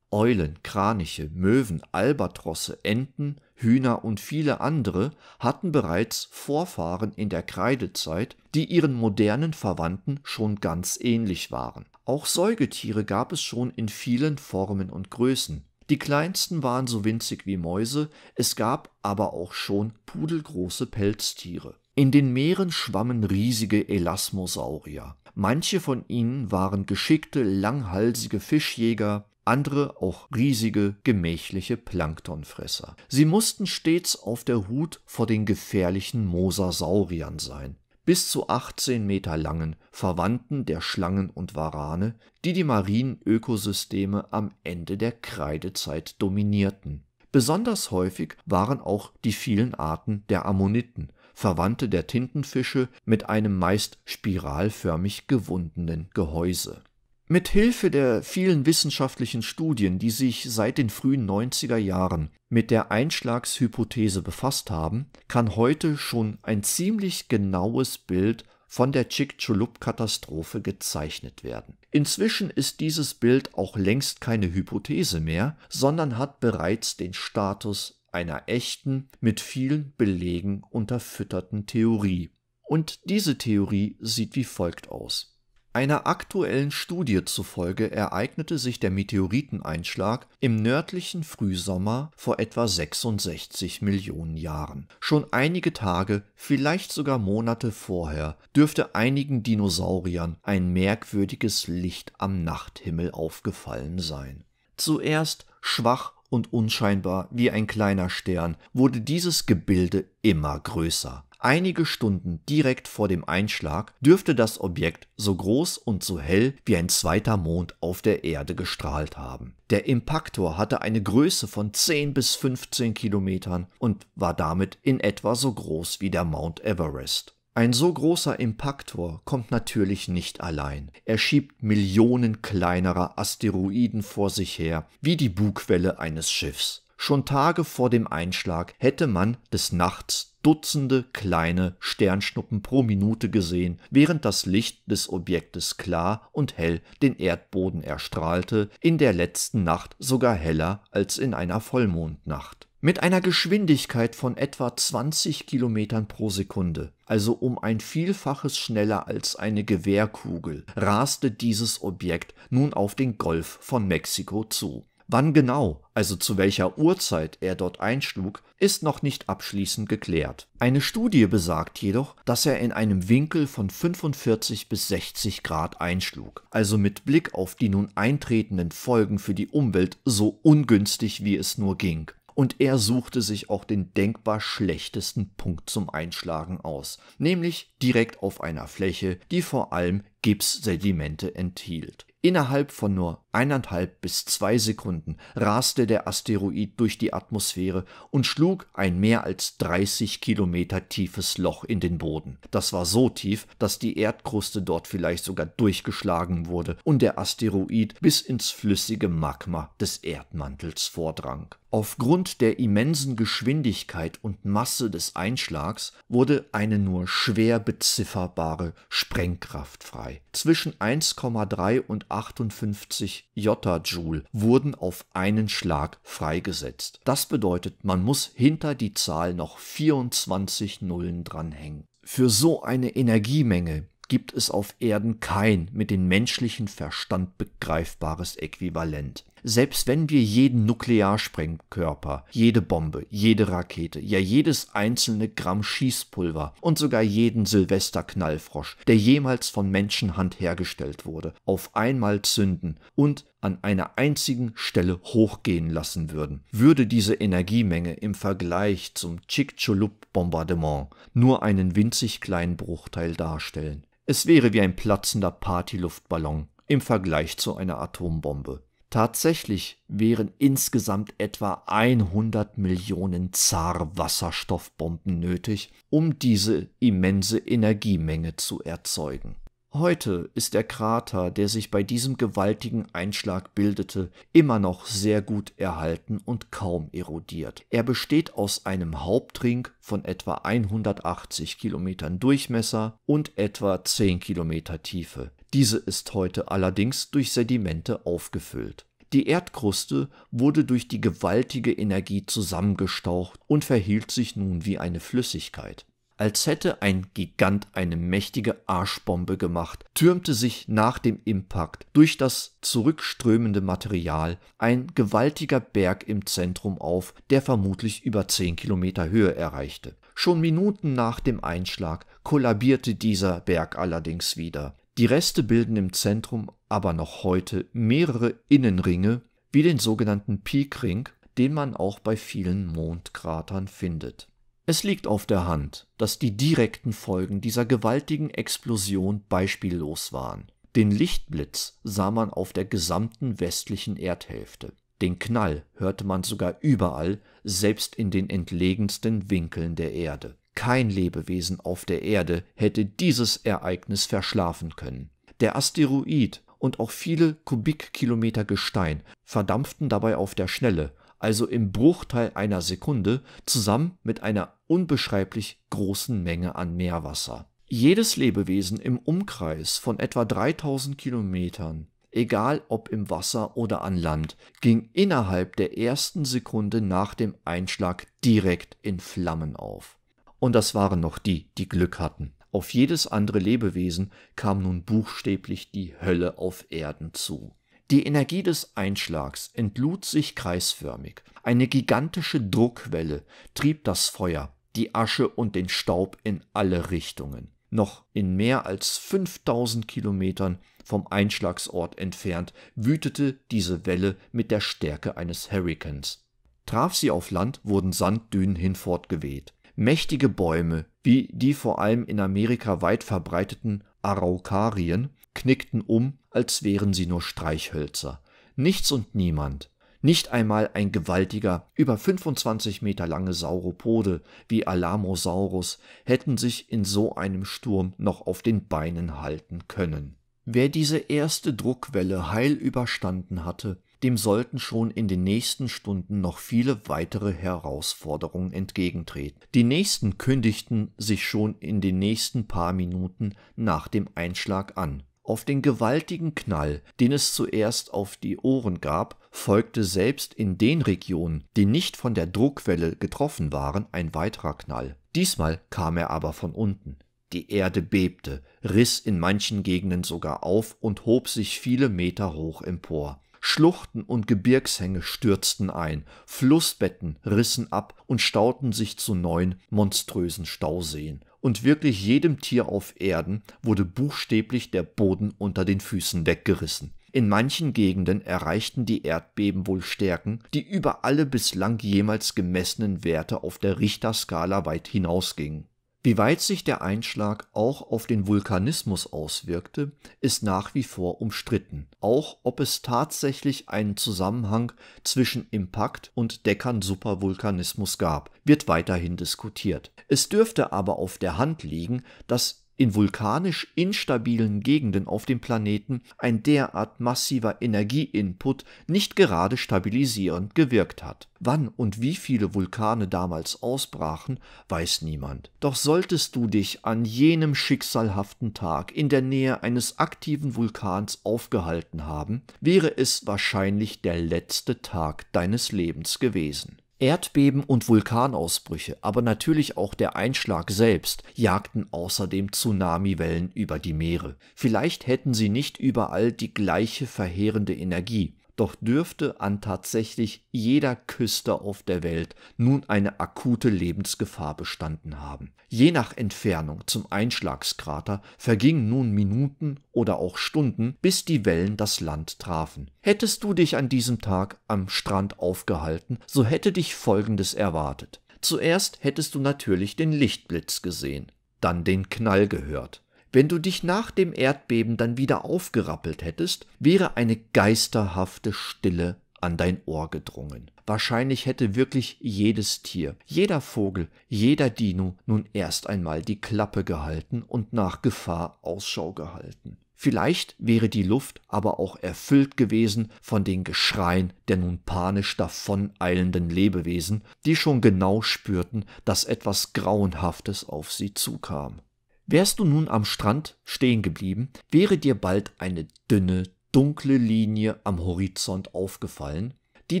Eulen, Kraniche, Möwen, Albatrosse, Enten, Hühner und viele andere hatten bereits Vorfahren in der Kreidezeit, die ihren modernen Verwandten schon ganz ähnlich waren. Auch Säugetiere gab es schon in vielen Formen und Größen. Die kleinsten waren so winzig wie Mäuse, es gab aber auch schon pudelgroße Pelztiere. In den Meeren schwammen riesige Elasmosaurier. Manche von ihnen waren geschickte, langhalsige Fischjäger, andere auch riesige, gemächliche Planktonfresser. Sie mussten stets auf der Hut vor den gefährlichen Mosasauriern sein, bis zu 18 Meter langen Verwandten der Schlangen und Warane, die die marinen Ökosysteme am Ende der Kreidezeit dominierten. Besonders häufig waren auch die vielen Arten der Ammoniten, Verwandte der Tintenfische mit einem meist spiralförmig gewundenen Gehäuse Mithilfe der vielen wissenschaftlichen Studien, die sich seit den frühen 90er Jahren mit der Einschlagshypothese befasst haben, kann heute schon ein ziemlich genaues Bild von der Chicxulub-Katastrophe gezeichnet werden. Inzwischen ist dieses Bild auch längst keine Hypothese mehr, sondern hat bereits den Status einer echten, mit vielen Belegen unterfütterten Theorie. Und diese Theorie sieht wie folgt aus einer aktuellen Studie zufolge ereignete sich der Meteoriteneinschlag im nördlichen Frühsommer vor etwa 66 Millionen Jahren. Schon einige Tage, vielleicht sogar Monate vorher, dürfte einigen Dinosauriern ein merkwürdiges Licht am Nachthimmel aufgefallen sein. Zuerst schwach und unscheinbar wie ein kleiner Stern wurde dieses Gebilde immer größer. Einige Stunden direkt vor dem Einschlag dürfte das Objekt so groß und so hell wie ein zweiter Mond auf der Erde gestrahlt haben. Der Impaktor hatte eine Größe von 10 bis 15 Kilometern und war damit in etwa so groß wie der Mount Everest. Ein so großer Impaktor kommt natürlich nicht allein. Er schiebt Millionen kleinerer Asteroiden vor sich her, wie die Bugwelle eines Schiffs. Schon Tage vor dem Einschlag hätte man des Nachts Dutzende kleine Sternschnuppen pro Minute gesehen, während das Licht des Objektes klar und hell den Erdboden erstrahlte, in der letzten Nacht sogar heller als in einer Vollmondnacht. Mit einer Geschwindigkeit von etwa 20 Kilometern pro Sekunde, also um ein Vielfaches schneller als eine Gewehrkugel, raste dieses Objekt nun auf den Golf von Mexiko zu Wann genau, also zu welcher Uhrzeit er dort einschlug, ist noch nicht abschließend geklärt. Eine Studie besagt jedoch, dass er in einem Winkel von 45 bis 60 Grad einschlug, also mit Blick auf die nun eintretenden Folgen für die Umwelt so ungünstig wie es nur ging. Und er suchte sich auch den denkbar schlechtesten Punkt zum Einschlagen aus, nämlich direkt auf einer Fläche, die vor allem Gipssedimente enthielt. Innerhalb von nur eineinhalb bis zwei Sekunden raste der Asteroid durch die Atmosphäre und schlug ein mehr als 30 Kilometer tiefes Loch in den Boden. Das war so tief, dass die Erdkruste dort vielleicht sogar durchgeschlagen wurde und der Asteroid bis ins flüssige Magma des Erdmantels vordrang. Aufgrund der immensen Geschwindigkeit und Masse des Einschlags wurde eine nur schwer bezifferbare Sprengkraft frei. Zwischen 1,3 und 58 Jottajoule wurden auf einen Schlag freigesetzt. Das bedeutet, man muss hinter die Zahl noch 24 Nullen dranhängen. Für so eine Energiemenge gibt es auf Erden kein mit dem menschlichen Verstand begreifbares Äquivalent selbst wenn wir jeden Nuklearsprengkörper, jede Bombe, jede Rakete, ja jedes einzelne Gramm Schießpulver und sogar jeden Silvesterknallfrosch, der jemals von Menschenhand hergestellt wurde, auf einmal zünden und an einer einzigen Stelle hochgehen lassen würden, würde diese Energiemenge im Vergleich zum Chicxulub-Bombardement nur einen winzig kleinen Bruchteil darstellen. Es wäre wie ein platzender Partyluftballon im Vergleich zu einer Atombombe. Tatsächlich wären insgesamt etwa 100 Millionen Zar Wasserstoffbomben nötig, um diese immense Energiemenge zu erzeugen. Heute ist der Krater, der sich bei diesem gewaltigen Einschlag bildete, immer noch sehr gut erhalten und kaum erodiert. Er besteht aus einem Hauptring von etwa 180 Kilometern Durchmesser und etwa 10 Kilometer Tiefe. Diese ist heute allerdings durch Sedimente aufgefüllt. Die Erdkruste wurde durch die gewaltige Energie zusammengestaucht und verhielt sich nun wie eine Flüssigkeit. Als hätte ein Gigant eine mächtige Arschbombe gemacht, türmte sich nach dem Impact durch das zurückströmende Material ein gewaltiger Berg im Zentrum auf, der vermutlich über 10 Kilometer Höhe erreichte. Schon Minuten nach dem Einschlag kollabierte dieser Berg allerdings wieder. Die Reste bilden im Zentrum aber noch heute mehrere Innenringe wie den sogenannten Peakring, den man auch bei vielen Mondkratern findet. Es liegt auf der Hand, dass die direkten Folgen dieser gewaltigen Explosion beispiellos waren. Den Lichtblitz sah man auf der gesamten westlichen Erdhälfte. Den Knall hörte man sogar überall, selbst in den entlegensten Winkeln der Erde kein Lebewesen auf der Erde hätte dieses Ereignis verschlafen können. Der Asteroid und auch viele Kubikkilometer Gestein verdampften dabei auf der Schnelle, also im Bruchteil einer Sekunde, zusammen mit einer unbeschreiblich großen Menge an Meerwasser. Jedes Lebewesen im Umkreis von etwa 3000 Kilometern, egal ob im Wasser oder an Land, ging innerhalb der ersten Sekunde nach dem Einschlag direkt in Flammen auf und das waren noch die, die Glück hatten. Auf jedes andere Lebewesen kam nun buchstäblich die Hölle auf Erden zu. Die Energie des Einschlags entlud sich kreisförmig. Eine gigantische Druckwelle trieb das Feuer, die Asche und den Staub in alle Richtungen. Noch in mehr als 5000 Kilometern vom Einschlagsort entfernt wütete diese Welle mit der Stärke eines Hurrikans. Traf sie auf Land, wurden Sanddünen hinfort geweht. Mächtige Bäume, wie die vor allem in Amerika weit verbreiteten Araukarien, knickten um, als wären sie nur Streichhölzer. Nichts und niemand, nicht einmal ein gewaltiger, über 25 Meter lange Sauropode wie Alamosaurus hätten sich in so einem Sturm noch auf den Beinen halten können. Wer diese erste Druckwelle heil überstanden hatte, dem sollten schon in den nächsten Stunden noch viele weitere Herausforderungen entgegentreten. Die nächsten kündigten sich schon in den nächsten paar Minuten nach dem Einschlag an. Auf den gewaltigen Knall, den es zuerst auf die Ohren gab, folgte selbst in den Regionen, die nicht von der Druckwelle getroffen waren, ein weiterer Knall. Diesmal kam er aber von unten. Die Erde bebte, riss in manchen Gegenden sogar auf und hob sich viele Meter hoch empor. Schluchten und Gebirgshänge stürzten ein, Flussbetten rissen ab und stauten sich zu neuen, monströsen Stauseen. Und wirklich jedem Tier auf Erden wurde buchstäblich der Boden unter den Füßen weggerissen. In manchen Gegenden erreichten die Erdbeben wohl Stärken, die über alle bislang jemals gemessenen Werte auf der Richterskala weit hinausgingen. Wie weit sich der Einschlag auch auf den Vulkanismus auswirkte, ist nach wie vor umstritten, auch ob es tatsächlich einen Zusammenhang zwischen Impakt und deckern supervulkanismus gab, wird weiterhin diskutiert. Es dürfte aber auf der Hand liegen, dass in vulkanisch instabilen Gegenden auf dem Planeten ein derart massiver Energieinput nicht gerade stabilisierend gewirkt hat. Wann und wie viele Vulkane damals ausbrachen, weiß niemand. Doch solltest du dich an jenem schicksalhaften Tag in der Nähe eines aktiven Vulkans aufgehalten haben, wäre es wahrscheinlich der letzte Tag deines Lebens gewesen. Erdbeben und Vulkanausbrüche, aber natürlich auch der Einschlag selbst jagten außerdem Tsunamiwellen über die Meere. Vielleicht hätten sie nicht überall die gleiche verheerende Energie doch dürfte an tatsächlich jeder Küste auf der Welt nun eine akute Lebensgefahr bestanden haben. Je nach Entfernung zum Einschlagskrater vergingen nun Minuten oder auch Stunden, bis die Wellen das Land trafen. Hättest du dich an diesem Tag am Strand aufgehalten, so hätte dich Folgendes erwartet. Zuerst hättest du natürlich den Lichtblitz gesehen, dann den Knall gehört. Wenn du dich nach dem Erdbeben dann wieder aufgerappelt hättest, wäre eine geisterhafte Stille an dein Ohr gedrungen. Wahrscheinlich hätte wirklich jedes Tier, jeder Vogel, jeder Dino nun erst einmal die Klappe gehalten und nach Gefahr Ausschau gehalten. Vielleicht wäre die Luft aber auch erfüllt gewesen von den Geschreien der nun panisch davoneilenden Lebewesen, die schon genau spürten, dass etwas Grauenhaftes auf sie zukam. Wärst du nun am Strand stehen geblieben, wäre dir bald eine dünne, dunkle Linie am Horizont aufgefallen, die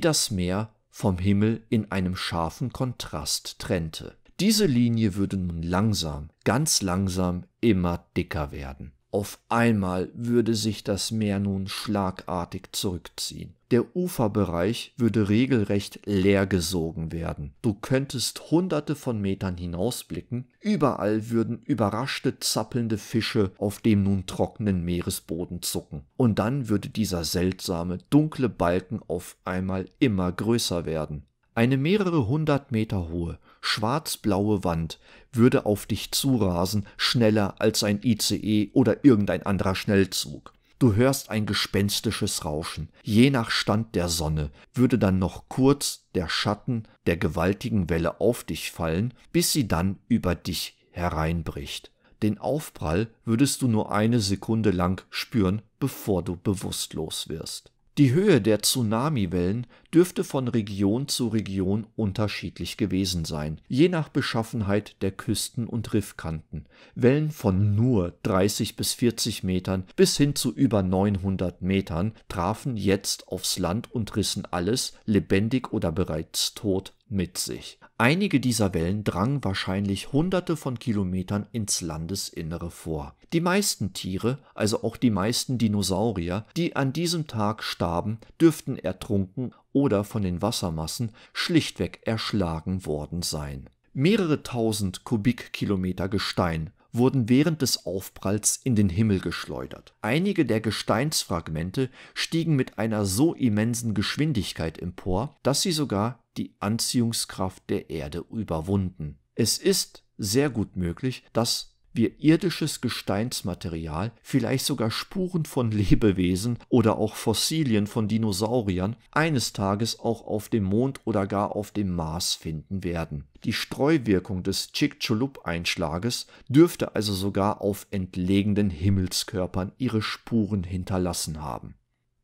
das Meer vom Himmel in einem scharfen Kontrast trennte. Diese Linie würde nun langsam, ganz langsam immer dicker werden auf einmal würde sich das Meer nun schlagartig zurückziehen. Der Uferbereich würde regelrecht leergesogen werden. Du könntest hunderte von Metern hinausblicken. Überall würden überraschte, zappelnde Fische auf dem nun trockenen Meeresboden zucken. Und dann würde dieser seltsame, dunkle Balken auf einmal immer größer werden. Eine mehrere hundert Meter hohe, schwarz-blaue Wand würde auf dich zurasen, schneller als ein ICE oder irgendein anderer Schnellzug. Du hörst ein gespenstisches Rauschen. Je nach Stand der Sonne würde dann noch kurz der Schatten der gewaltigen Welle auf dich fallen, bis sie dann über dich hereinbricht. Den Aufprall würdest du nur eine Sekunde lang spüren, bevor du bewusstlos wirst. Die Höhe der Tsunamiwellen dürfte von Region zu Region unterschiedlich gewesen sein, je nach Beschaffenheit der Küsten und Riffkanten. Wellen von nur 30 bis 40 Metern bis hin zu über 900 Metern trafen jetzt aufs Land und rissen alles, lebendig oder bereits tot, mit sich Einige dieser Wellen drangen wahrscheinlich hunderte von Kilometern ins Landesinnere vor. Die meisten Tiere, also auch die meisten Dinosaurier, die an diesem Tag starben, dürften ertrunken oder von den Wassermassen schlichtweg erschlagen worden sein. Mehrere tausend Kubikkilometer Gestein wurden während des Aufpralls in den Himmel geschleudert. Einige der Gesteinsfragmente stiegen mit einer so immensen Geschwindigkeit empor, dass sie sogar die Anziehungskraft der Erde überwunden. Es ist sehr gut möglich, dass wir irdisches Gesteinsmaterial, vielleicht sogar Spuren von Lebewesen oder auch Fossilien von Dinosauriern eines Tages auch auf dem Mond oder gar auf dem Mars finden werden. Die Streuwirkung des Chicxulub-Einschlages dürfte also sogar auf entlegenen Himmelskörpern ihre Spuren hinterlassen haben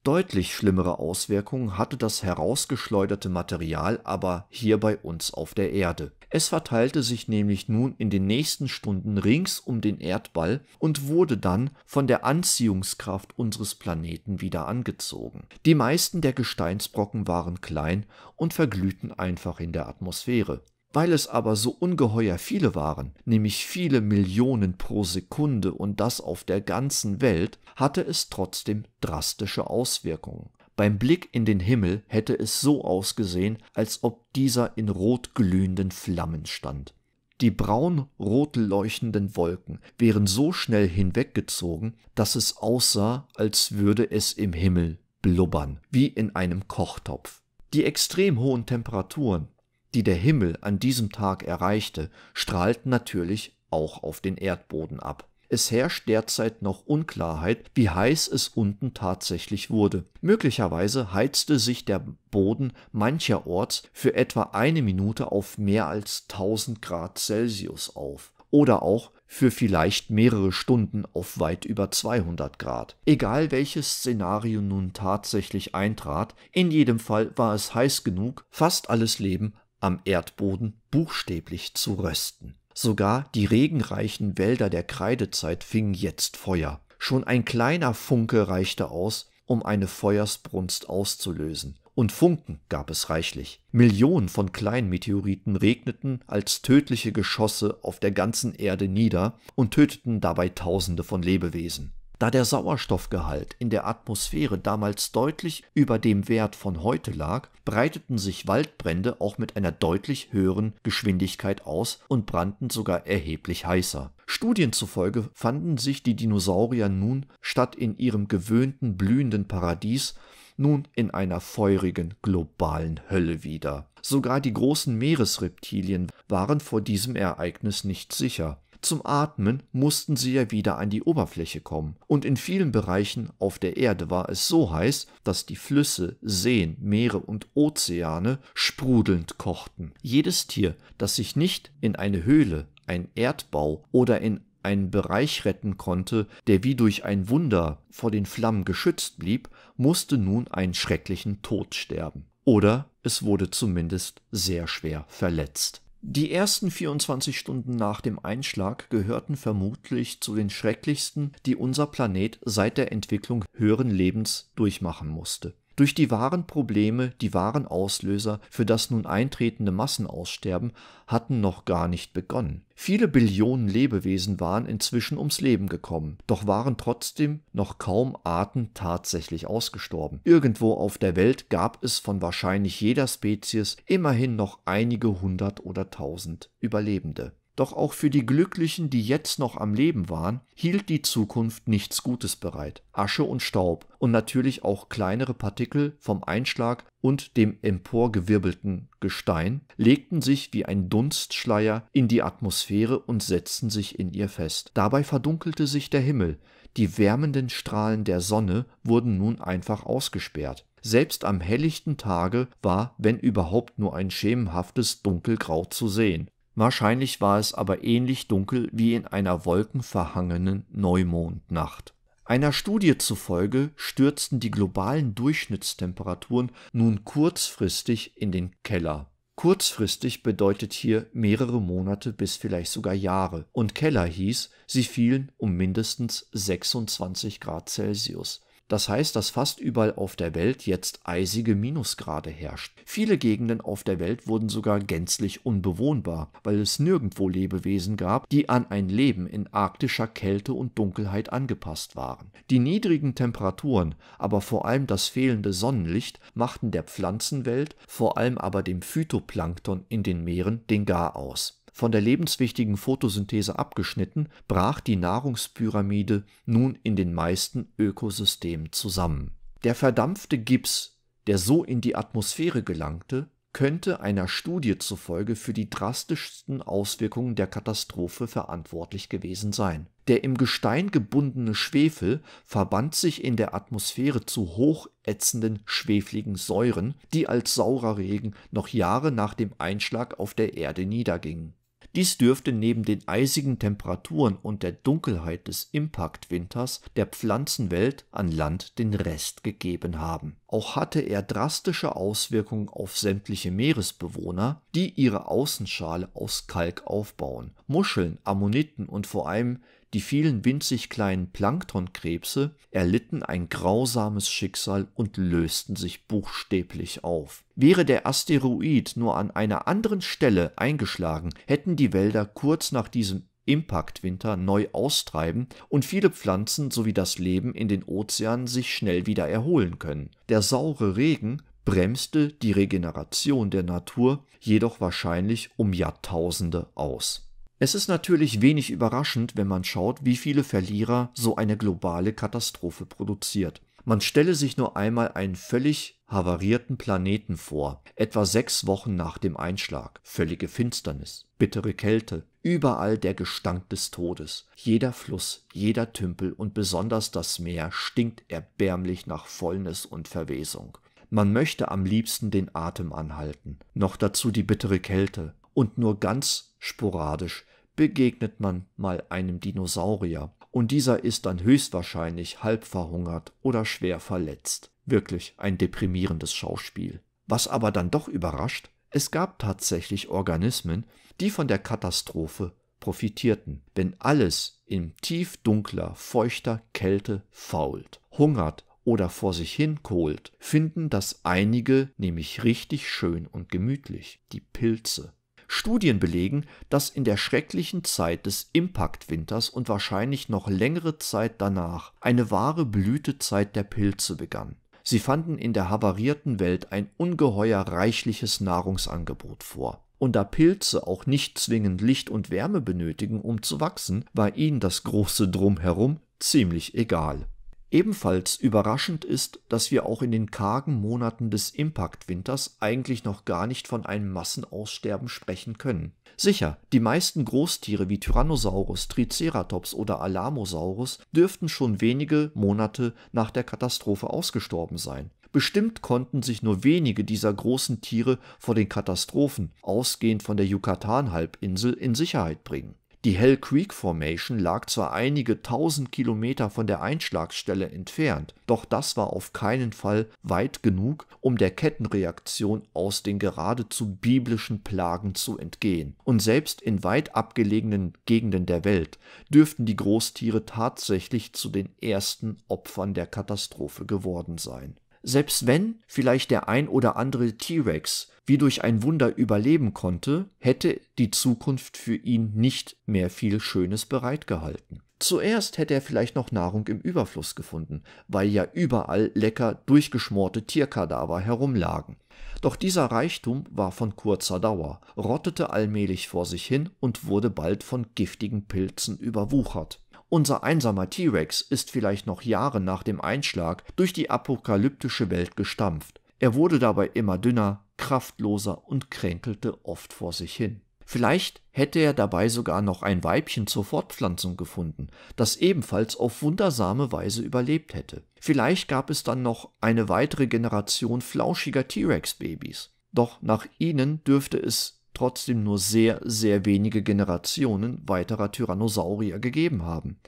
Deutlich schlimmere Auswirkungen hatte das herausgeschleuderte Material aber hier bei uns auf der Erde. Es verteilte sich nämlich nun in den nächsten Stunden rings um den Erdball und wurde dann von der Anziehungskraft unseres Planeten wieder angezogen. Die meisten der Gesteinsbrocken waren klein und verglühten einfach in der Atmosphäre weil es aber so ungeheuer viele waren, nämlich viele Millionen pro Sekunde und das auf der ganzen Welt, hatte es trotzdem drastische Auswirkungen. Beim Blick in den Himmel hätte es so ausgesehen, als ob dieser in rot glühenden Flammen stand. Die braun-rot leuchtenden Wolken wären so schnell hinweggezogen, dass es aussah, als würde es im Himmel blubbern, wie in einem Kochtopf. Die extrem hohen Temperaturen, die der Himmel an diesem Tag erreichte, strahlten natürlich auch auf den Erdboden ab. Es herrscht derzeit noch Unklarheit, wie heiß es unten tatsächlich wurde. Möglicherweise heizte sich der Boden mancherorts für etwa eine Minute auf mehr als 1000 Grad Celsius auf oder auch für vielleicht mehrere Stunden auf weit über 200 Grad. Egal welches Szenario nun tatsächlich eintrat, in jedem Fall war es heiß genug, fast alles Leben am Erdboden buchstäblich zu rösten. Sogar die regenreichen Wälder der Kreidezeit fingen jetzt Feuer. Schon ein kleiner Funke reichte aus, um eine Feuersbrunst auszulösen. Und Funken gab es reichlich. Millionen von kleinen Meteoriten regneten als tödliche Geschosse auf der ganzen Erde nieder und töteten dabei Tausende von Lebewesen. Da der Sauerstoffgehalt in der Atmosphäre damals deutlich über dem Wert von heute lag, breiteten sich Waldbrände auch mit einer deutlich höheren Geschwindigkeit aus und brannten sogar erheblich heißer. Studien zufolge fanden sich die Dinosaurier nun statt in ihrem gewöhnten blühenden Paradies nun in einer feurigen globalen Hölle wieder. Sogar die großen Meeresreptilien waren vor diesem Ereignis nicht sicher zum Atmen mussten sie ja wieder an die Oberfläche kommen. Und in vielen Bereichen auf der Erde war es so heiß, dass die Flüsse, Seen, Meere und Ozeane sprudelnd kochten. Jedes Tier, das sich nicht in eine Höhle, ein Erdbau oder in einen Bereich retten konnte, der wie durch ein Wunder vor den Flammen geschützt blieb, musste nun einen schrecklichen Tod sterben. Oder es wurde zumindest sehr schwer verletzt. Die ersten 24 Stunden nach dem Einschlag gehörten vermutlich zu den schrecklichsten, die unser Planet seit der Entwicklung höheren Lebens durchmachen musste durch die wahren Probleme, die wahren Auslöser für das nun eintretende Massenaussterben hatten noch gar nicht begonnen. Viele Billionen Lebewesen waren inzwischen ums Leben gekommen, doch waren trotzdem noch kaum Arten tatsächlich ausgestorben. Irgendwo auf der Welt gab es von wahrscheinlich jeder Spezies immerhin noch einige hundert oder tausend Überlebende. Doch auch für die Glücklichen, die jetzt noch am Leben waren, hielt die Zukunft nichts Gutes bereit. Asche und Staub und natürlich auch kleinere Partikel vom Einschlag und dem emporgewirbelten Gestein legten sich wie ein Dunstschleier in die Atmosphäre und setzten sich in ihr fest. Dabei verdunkelte sich der Himmel, die wärmenden Strahlen der Sonne wurden nun einfach ausgesperrt. Selbst am helllichten Tage war, wenn überhaupt, nur ein schemenhaftes Dunkelgrau zu sehen. Wahrscheinlich war es aber ähnlich dunkel wie in einer wolkenverhangenen Neumondnacht. Einer Studie zufolge stürzten die globalen Durchschnittstemperaturen nun kurzfristig in den Keller. Kurzfristig bedeutet hier mehrere Monate bis vielleicht sogar Jahre. Und Keller hieß, sie fielen um mindestens 26 Grad Celsius. Das heißt, dass fast überall auf der Welt jetzt eisige Minusgrade herrscht. Viele Gegenden auf der Welt wurden sogar gänzlich unbewohnbar, weil es nirgendwo Lebewesen gab, die an ein Leben in arktischer Kälte und Dunkelheit angepasst waren. Die niedrigen Temperaturen, aber vor allem das fehlende Sonnenlicht machten der Pflanzenwelt, vor allem aber dem Phytoplankton in den Meeren den Gar aus. Von der lebenswichtigen Photosynthese abgeschnitten, brach die Nahrungspyramide nun in den meisten Ökosystemen zusammen. Der verdampfte Gips, der so in die Atmosphäre gelangte, könnte einer Studie zufolge für die drastischsten Auswirkungen der Katastrophe verantwortlich gewesen sein. Der im Gestein gebundene Schwefel verband sich in der Atmosphäre zu hochätzenden schwefligen Säuren, die als saurer Regen noch Jahre nach dem Einschlag auf der Erde niedergingen dies dürfte neben den eisigen Temperaturen und der Dunkelheit des Impaktwinters der Pflanzenwelt an Land den Rest gegeben haben. Auch hatte er drastische Auswirkungen auf sämtliche Meeresbewohner, die ihre Außenschale aus Kalk aufbauen. Muscheln, Ammoniten und vor allem die vielen winzig kleinen Planktonkrebse erlitten ein grausames Schicksal und lösten sich buchstäblich auf. Wäre der Asteroid nur an einer anderen Stelle eingeschlagen, hätten die Wälder kurz nach diesem impact neu austreiben und viele Pflanzen sowie das Leben in den Ozeanen sich schnell wieder erholen können. Der saure Regen bremste die Regeneration der Natur jedoch wahrscheinlich um Jahrtausende aus es ist natürlich wenig überraschend, wenn man schaut, wie viele Verlierer so eine globale Katastrophe produziert. Man stelle sich nur einmal einen völlig havarierten Planeten vor, etwa sechs Wochen nach dem Einschlag, völlige Finsternis, bittere Kälte, überall der Gestank des Todes, jeder Fluss, jeder Tümpel und besonders das Meer stinkt erbärmlich nach Vollnis und Verwesung. Man möchte am liebsten den Atem anhalten, noch dazu die bittere Kälte, und nur ganz sporadisch begegnet man mal einem Dinosaurier. Und dieser ist dann höchstwahrscheinlich halb verhungert oder schwer verletzt. Wirklich ein deprimierendes Schauspiel. Was aber dann doch überrascht, es gab tatsächlich Organismen, die von der Katastrophe profitierten. Wenn alles in tiefdunkler, feuchter Kälte fault, hungert oder vor sich hin kohlt, finden das einige nämlich richtig schön und gemütlich, die Pilze. Studien belegen, dass in der schrecklichen Zeit des Impaktwinters und wahrscheinlich noch längere Zeit danach eine wahre Blütezeit der Pilze begann. Sie fanden in der havarierten Welt ein ungeheuer reichliches Nahrungsangebot vor. Und da Pilze auch nicht zwingend Licht und Wärme benötigen, um zu wachsen, war ihnen das große Drumherum ziemlich egal. Ebenfalls überraschend ist, dass wir auch in den kargen Monaten des Impact-Winters eigentlich noch gar nicht von einem Massenaussterben sprechen können. Sicher, die meisten Großtiere wie Tyrannosaurus, Triceratops oder Alamosaurus dürften schon wenige Monate nach der Katastrophe ausgestorben sein. Bestimmt konnten sich nur wenige dieser großen Tiere vor den Katastrophen, ausgehend von der Yucatan-Halbinsel, in Sicherheit bringen. Die Hell Creek Formation lag zwar einige tausend Kilometer von der Einschlagsstelle entfernt, doch das war auf keinen Fall weit genug, um der Kettenreaktion aus den geradezu biblischen Plagen zu entgehen. Und selbst in weit abgelegenen Gegenden der Welt dürften die Großtiere tatsächlich zu den ersten Opfern der Katastrophe geworden sein selbst wenn vielleicht der ein oder andere T-Rex wie durch ein Wunder überleben konnte, hätte die Zukunft für ihn nicht mehr viel Schönes bereitgehalten. Zuerst hätte er vielleicht noch Nahrung im Überfluss gefunden, weil ja überall lecker durchgeschmorte Tierkadaver herumlagen. Doch dieser Reichtum war von kurzer Dauer, rottete allmählich vor sich hin und wurde bald von giftigen Pilzen überwuchert. Unser einsamer T-Rex ist vielleicht noch Jahre nach dem Einschlag durch die apokalyptische Welt gestampft. Er wurde dabei immer dünner, kraftloser und kränkelte oft vor sich hin. Vielleicht hätte er dabei sogar noch ein Weibchen zur Fortpflanzung gefunden, das ebenfalls auf wundersame Weise überlebt hätte. Vielleicht gab es dann noch eine weitere Generation flauschiger T-Rex-Babys. Doch nach ihnen dürfte es trotzdem nur sehr, sehr wenige Generationen weiterer Tyrannosaurier gegeben haben.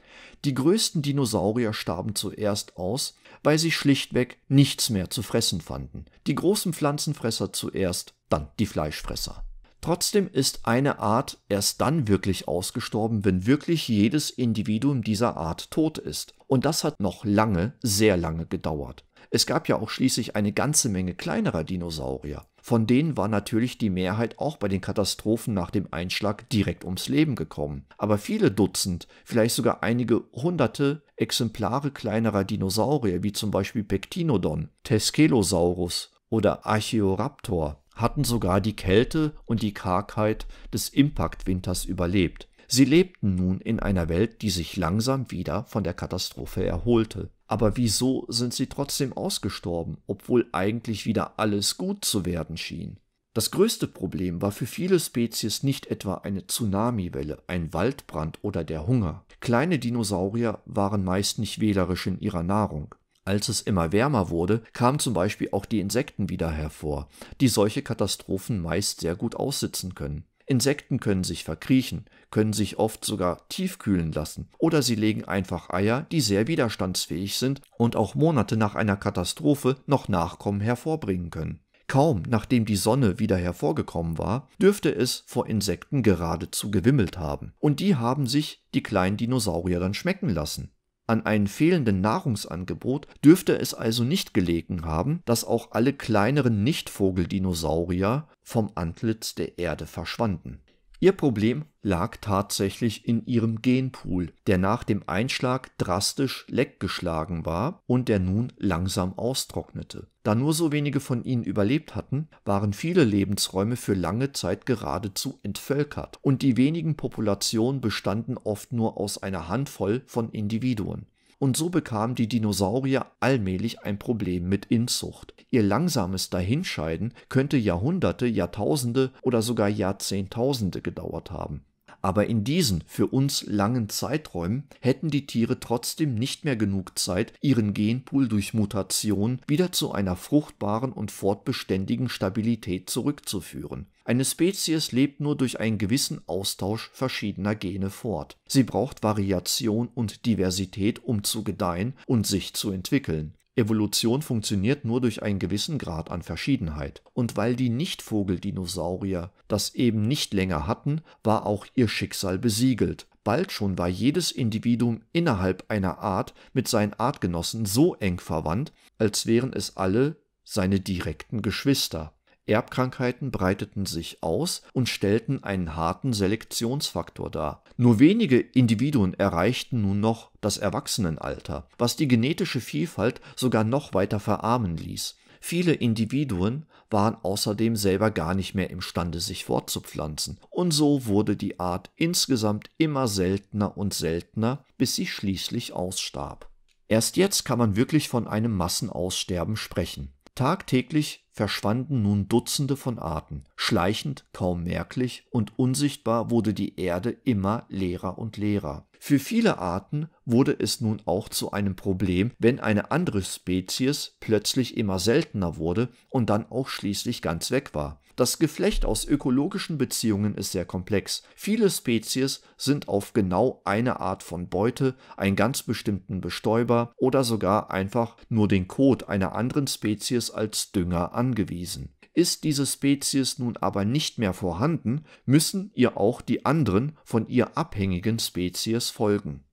Die größten Dinosaurier starben zuerst aus, weil sie schlichtweg nichts mehr zu fressen fanden. Die großen Pflanzenfresser zuerst, dann die Fleischfresser. Trotzdem ist eine Art erst dann wirklich ausgestorben, wenn wirklich jedes Individuum dieser Art tot ist. Und das hat noch lange, sehr lange gedauert. Es gab ja auch schließlich eine ganze Menge kleinerer Dinosaurier. Von denen war natürlich die Mehrheit auch bei den Katastrophen nach dem Einschlag direkt ums Leben gekommen. Aber viele Dutzend, vielleicht sogar einige hunderte Exemplare kleinerer Dinosaurier, wie zum Beispiel Pectinodon, Teskelosaurus oder Archaeoraptor, hatten sogar die Kälte und die Kargheit des Impactwinters überlebt. Sie lebten nun in einer Welt, die sich langsam wieder von der Katastrophe erholte. Aber wieso sind sie trotzdem ausgestorben, obwohl eigentlich wieder alles gut zu werden schien? Das größte Problem war für viele Spezies nicht etwa eine Tsunamiwelle, ein Waldbrand oder der Hunger. Kleine Dinosaurier waren meist nicht wählerisch in ihrer Nahrung. Als es immer wärmer wurde, kamen zum Beispiel auch die Insekten wieder hervor, die solche Katastrophen meist sehr gut aussitzen können. Insekten können sich verkriechen, können sich oft sogar tiefkühlen lassen oder sie legen einfach Eier, die sehr widerstandsfähig sind und auch Monate nach einer Katastrophe noch Nachkommen hervorbringen können. Kaum nachdem die Sonne wieder hervorgekommen war, dürfte es vor Insekten geradezu gewimmelt haben. Und die haben sich die kleinen Dinosaurier dann schmecken lassen. An einem fehlenden Nahrungsangebot dürfte es also nicht gelegen haben, dass auch alle kleineren Nichtvogeldinosaurier vom Antlitz der Erde verschwanden Ihr Problem lag tatsächlich in ihrem Genpool, der nach dem Einschlag drastisch leckgeschlagen war und der nun langsam austrocknete. Da nur so wenige von ihnen überlebt hatten, waren viele Lebensräume für lange Zeit geradezu entvölkert und die wenigen Populationen bestanden oft nur aus einer Handvoll von Individuen und so bekamen die Dinosaurier allmählich ein Problem mit Inzucht. Ihr langsames Dahinscheiden könnte Jahrhunderte, Jahrtausende oder sogar Jahrzehntausende gedauert haben aber in diesen für uns langen Zeiträumen hätten die Tiere trotzdem nicht mehr genug Zeit, ihren Genpool durch Mutation wieder zu einer fruchtbaren und fortbeständigen Stabilität zurückzuführen. Eine Spezies lebt nur durch einen gewissen Austausch verschiedener Gene fort. Sie braucht Variation und Diversität, um zu gedeihen und sich zu entwickeln Evolution funktioniert nur durch einen gewissen Grad an Verschiedenheit, und weil die Nichtvogeldinosaurier das eben nicht länger hatten, war auch ihr Schicksal besiegelt. Bald schon war jedes Individuum innerhalb einer Art mit seinen Artgenossen so eng verwandt, als wären es alle seine direkten Geschwister Erbkrankheiten breiteten sich aus und stellten einen harten Selektionsfaktor dar. Nur wenige Individuen erreichten nun noch das Erwachsenenalter, was die genetische Vielfalt sogar noch weiter verarmen ließ. Viele Individuen waren außerdem selber gar nicht mehr imstande, sich fortzupflanzen, und so wurde die Art insgesamt immer seltener und seltener, bis sie schließlich ausstarb. Erst jetzt kann man wirklich von einem Massenaussterben sprechen. Tagtäglich verschwanden nun Dutzende von Arten, schleichend, kaum merklich und unsichtbar wurde die Erde immer leerer und leerer. Für viele Arten wurde es nun auch zu einem Problem, wenn eine andere Spezies plötzlich immer seltener wurde und dann auch schließlich ganz weg war. Das Geflecht aus ökologischen Beziehungen ist sehr komplex. Viele Spezies sind auf genau eine Art von Beute, einen ganz bestimmten Bestäuber oder sogar einfach nur den Kot einer anderen Spezies als Dünger angewiesen. Ist diese Spezies nun aber nicht mehr vorhanden, müssen ihr auch die anderen von ihr abhängigen Spezies folgen